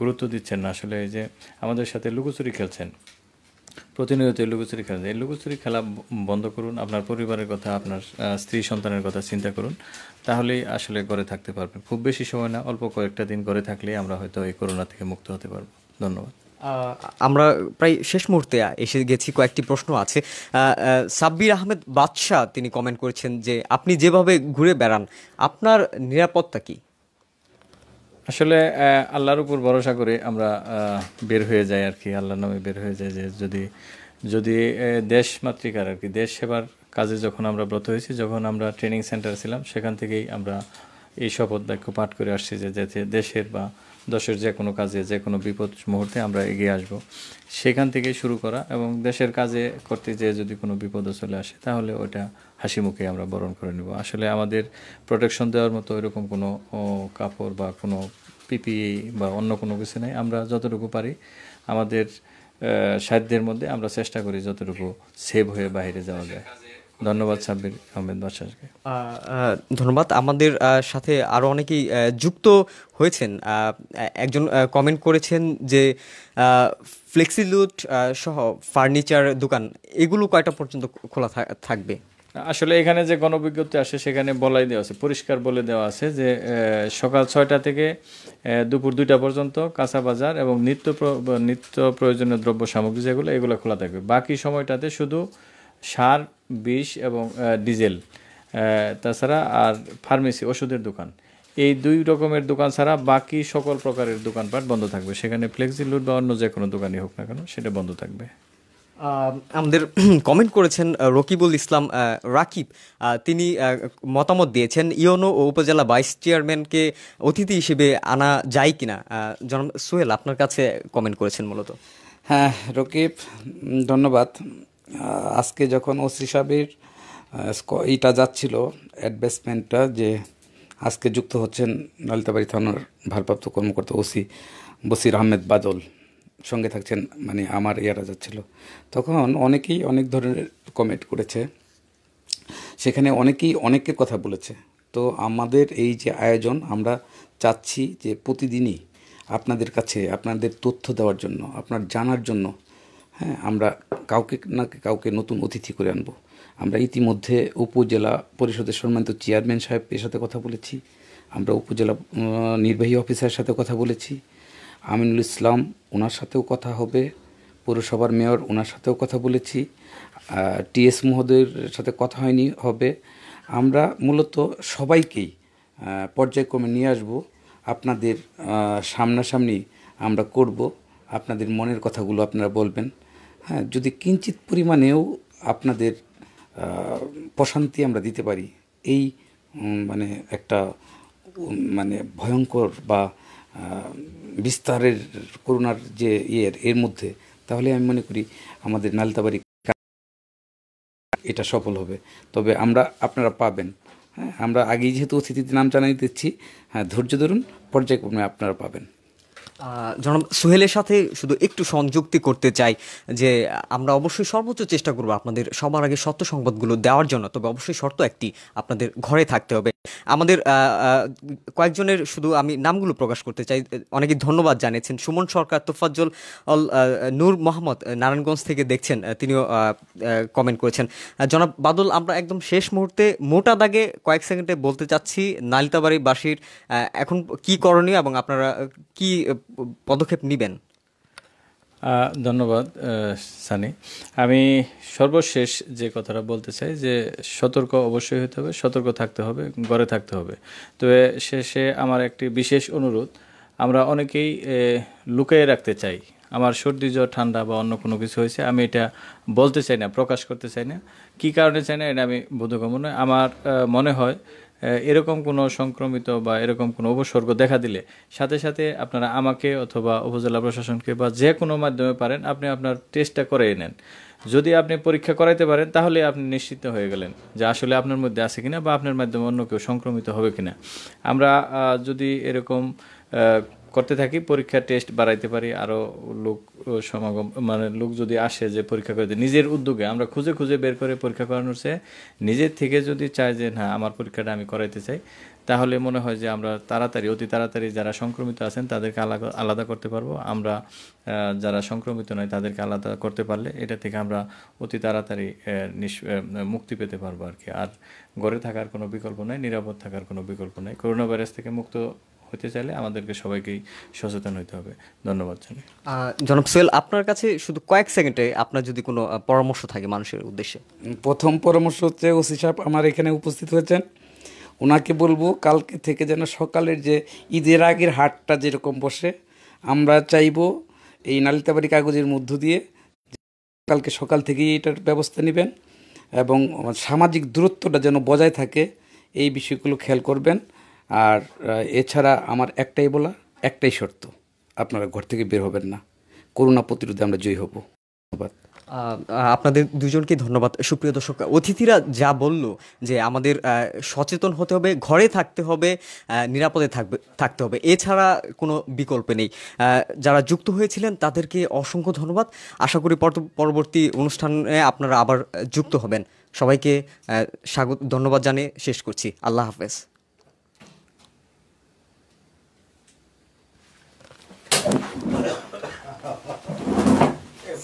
গুরুত্ব দিচ্ছেন না আসলে এই যে আমাদের সাথে লুকোচুরি খেলছেন প্রতিনিয়ত লুকোচুরি খেলা এই লুকোচুরি খেলা বন্ধ করুন আপনার পরিবারের কথা আপনার স্ত্রী সন্তানের কথা চিন্তা করুন তাহলেই আসলে ঘরে থাকতে পারবেন খুব বেশি সময় না অল্প কয়েকটা দিন ঘরে থাকলে আমরা হয়তো এই করোনা থেকে মুক্ত হতে পারবো ধন্যবাদ আমরা প্রায় শেষ মুহূর্তে এসে গেছি কয়েকটি প্রশ্ন আছে সাব্বির আহমেদ বাদশাহ তিনি কমেন্ট করেছেন যে আপনি যেভাবে ঘুরে বেড়ান আপনার নিরাপত্তা কি আসলে আল্লাহর উপর ভরসা করে আমরা বের হয়ে যাই আর কি আল্লাহর নামে বের হয়ে যায় যে যদি যদি দেশ মাতৃকার আর কি দেশ সেবার কাজে যখন আমরা ব্রত হয়েছি যখন আমরা ট্রেনিং সেন্টার ছিলাম সেখান থেকেই আমরা এই শপথ বাক্য পাঠ করে আসছি যে যাতে দেশের বা দশের যে কোনো কাজে যে কোনো বিপদ মুহূর্তে আমরা এগিয়ে আসব সেখান থেকে শুরু করা এবং দেশের কাজে করতে যেয়ে যদি কোনো বিপদও চলে আসে তাহলে ওটা হাসি মুখে আমরা বরণ করে নেব আসলে আমাদের প্রোটেকশন দেওয়ার মতো এরকম কোনো কাপড় বা কোনো পিপিই বা অন্য কোনো কিছু নেই আমরা যতটুকু পারি আমাদের সাধ্যের মধ্যে আমরা চেষ্টা করি যতটুকু সেভ হয়ে বাইরে যাওয়া যায় ধন্যবাদ সাব্বির আহমেদ বাসাসকে ধন্যবাদ আমাদের সাথে আরও অনেকেই যুক্ত হয়েছেন একজন কমেন্ট করেছেন যে ফ্লেক্সিলুট সহ ফার্নিচার দোকান এগুলো কয়টা পর্যন্ত খোলা থাকবে আসলে এখানে যে গণবিজ্ঞপ্তি আসে সেখানে বলাই দেওয়া আছে পরিষ্কার বলে দেওয়া আছে যে সকাল ছয়টা থেকে দুপুর দুইটা পর্যন্ত কাঁচা বাজার এবং নিত্য নিত্য প্রয়োজনীয় দ্রব্য সামগ্রী যেগুলো এগুলো খোলা থাকবে বাকি সময়টাতে শুধু সার বিষ এবং ডিজেল তাছাড়া আর ফার্মেসি ওষুধের দোকান এই দুই রকমের দোকান ছাড়া বাকি সকল প্রকারের দোকানপাট বন্ধ থাকবে সেখানে ফ্লেক্সি লুট বা অন্য যে কোনো দোকানই হোক না কেন সেটা বন্ধ থাকবে আমাদের কমেন্ট করেছেন রকিবুল ইসলাম রাকিব তিনি মতামত দিয়েছেন ইয়নো ও উপজেলা ভাইস চেয়ারম্যানকে অতিথি হিসেবে আনা যায় কি না জন সোহেল আপনার কাছে কমেন্ট করেছেন মূলত হ্যাঁ রকিব ধন্যবাদ আজকে যখন ওসি সাহেবের এটা যাচ্ছিল অ্যাডভেসমেন্টটা যে আজকে যুক্ত হচ্ছেন ললিতাবাড়ি থানার ভারপ্রাপ্ত কর্মকর্তা ওসি বসির আহমেদ বাদল সঙ্গে থাকছেন মানে আমার ইয়ারা যাচ্ছিল তখন অনেকেই অনেক ধরনের কমেন্ট করেছে সেখানে অনেকেই অনেকের কথা বলেছে তো আমাদের এই যে আয়োজন আমরা চাচ্ছি যে প্রতিদিনই আপনাদের কাছে আপনাদের তথ্য দেওয়ার জন্য আপনার জানার জন্য হ্যাঁ আমরা কাউকে না কাউকে নতুন অতিথি করে আনবো আমরা ইতিমধ্যে উপজেলা পরিষদের সম্মানিত চেয়ারম্যান সাহেবের সাথে কথা বলেছি আমরা উপজেলা নির্বাহী অফিসারের সাথে কথা বলেছি আমিনুল ইসলাম ওনার সাথেও কথা হবে পৌরসভার মেয়র ওনার সাথেও কথা বলেছি টিএস মহোদয়ের সাথে কথা হয়নি হবে আমরা মূলত সবাইকেই পর্যায়ক্রমে নিয়ে আসব আপনাদের সামনাসামনি আমরা করব আপনাদের মনের কথাগুলো আপনারা বলবেন হ্যাঁ যদি কিঞ্চিত পরিমাণেও আপনাদের প্রশান্তি আমরা দিতে পারি এই মানে একটা মানে ভয়ঙ্কর বা বিস্তারের করোনার যে ইয়ের এর মধ্যে তাহলে আমি মনে করি আমাদের নালতাবাড়ি এটা সফল হবে তবে আমরা আপনারা পাবেন হ্যাঁ আমরা আগেই যেহেতু অতিথিতে নাম জানাই দিচ্ছি হ্যাঁ ধৈর্য ধরুন পর্যায়ক্রমে আপনারা পাবেন জনাব সোহেলের সাথে শুধু একটু সংযুক্তি করতে চাই যে আমরা অবশ্যই সর্বোচ্চ চেষ্টা করব আপনাদের সবার আগে সত্য সংবাদগুলো দেওয়ার জন্য তবে অবশ্যই শর্ত একটি আপনাদের ঘরে থাকতে হবে আমাদের কয়েকজনের শুধু আমি নামগুলো প্রকাশ করতে চাই অনেকে ধন্যবাদ জানিয়েছেন সুমন সরকার তোফাজ্জল অল নূর মোহাম্মদ নারায়ণগঞ্জ থেকে দেখছেন তিনিও কমেন্ট করেছেন জনাব বাদল আমরা একদম শেষ মুহূর্তে মোটা দাগে কয়েক সেকেন্ডে বলতে চাচ্ছি নালিতাবাড়ি বাসীর এখন কি করণীয় এবং আপনারা কি পদক্ষেপ নেবেন ধন্যবাদ সানি আমি সর্বশেষ যে কথাটা বলতে চাই যে সতর্ক অবশ্যই হতে হবে সতর্ক থাকতে হবে গড়ে থাকতে হবে তবে শেষে আমার একটি বিশেষ অনুরোধ আমরা অনেকেই লুকিয়ে রাখতে চাই আমার সর্দি জ্বর ঠান্ডা বা অন্য কোনো কিছু হয়েছে আমি এটা বলতে চাই না প্রকাশ করতে চাই না কী কারণে চাই না এটা আমি বোধগম্য নয় আমার মনে হয় এরকম কোনো সংক্রমিত বা এরকম কোনো উপসর্গ দেখা দিলে সাথে সাথে আপনারা আমাকে অথবা উপজেলা প্রশাসনকে বা যে কোনো মাধ্যমে পারেন আপনি আপনার টেস্টটা করে নেন যদি আপনি পরীক্ষা করাইতে পারেন তাহলে আপনি নিশ্চিত হয়ে গেলেন যে আসলে আপনার মধ্যে আছে কিনা বা আপনার মাধ্যমে অন্য কেউ সংক্রমিত হবে কিনা আমরা যদি এরকম করতে থাকি পরীক্ষা টেস্ট বাড়াইতে পারি আরও লোক সমাগম মানে লোক যদি আসে যে পরীক্ষা করে নিজের উদ্যোগে আমরা খুঁজে খুঁজে বের করে পরীক্ষা করানোর চেয়ে নিজের থেকে যদি চাই যে না আমার পরীক্ষাটা আমি করাইতে চাই তাহলে মনে হয় যে আমরা তাড়াতাড়ি অতি তাড়াতাড়ি যারা সংক্রমিত আছেন তাদেরকে আলাদা আলাদা করতে পারবো আমরা যারা সংক্রমিত নয় তাদেরকে আলাদা করতে পারলে এটা থেকে আমরা অতি তাড়াতাড়ি মুক্তি পেতে পারবো আর কি আর ঘরে থাকার কোনো বিকল্প নাই নিরাপদ থাকার কোনো বিকল্প নাই করোনা ভাইরাস থেকে মুক্ত হতে চাইলে আমাদেরকে সবাইকেই সচেতন হতে হবে ধন্যবাদ জানি জনাব সোহেল আপনার কাছে শুধু কয়েক সেকেন্ডে আপনার যদি কোনো পরামর্শ থাকে মানুষের উদ্দেশ্যে প্রথম পরামর্শ হচ্ছে ওসি সাহেব আমার এখানে উপস্থিত হয়েছেন ওনাকে বলবো কালকে থেকে যেন সকালের যে ঈদের আগের হাটটা যেরকম বসে আমরা চাইবো এই নালিতাবাড়ি কাগজের মধ্য দিয়ে কালকে সকাল থেকেই এটার ব্যবস্থা নেবেন এবং সামাজিক দূরত্বটা যেন বজায় থাকে এই বিষয়গুলো খেয়াল করবেন আর এছাড়া আমার একটাই বলা একটাই শর্ত আপনারা ঘর থেকে বের হবেন না করোনা প্রতিরোধে আমরা জয়ী হব ধন্যবাদ আপনাদের দুজনকে ধন্যবাদ সুপ্রিয় দর্শক অতিথিরা যা বলল যে আমাদের সচেতন হতে হবে ঘরে থাকতে হবে নিরাপদে থাকবে থাকতে হবে এছাড়া কোনো বিকল্প নেই যারা যুক্ত হয়েছিলেন তাদেরকে অসংখ্য ধন্যবাদ আশা করি পরবর্তী অনুষ্ঠানে আপনারা আবার যুক্ত হবেন সবাইকে স্বাগত ধন্যবাদ জানিয়ে শেষ করছি আল্লাহ হাফেজ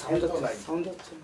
サウンドサウ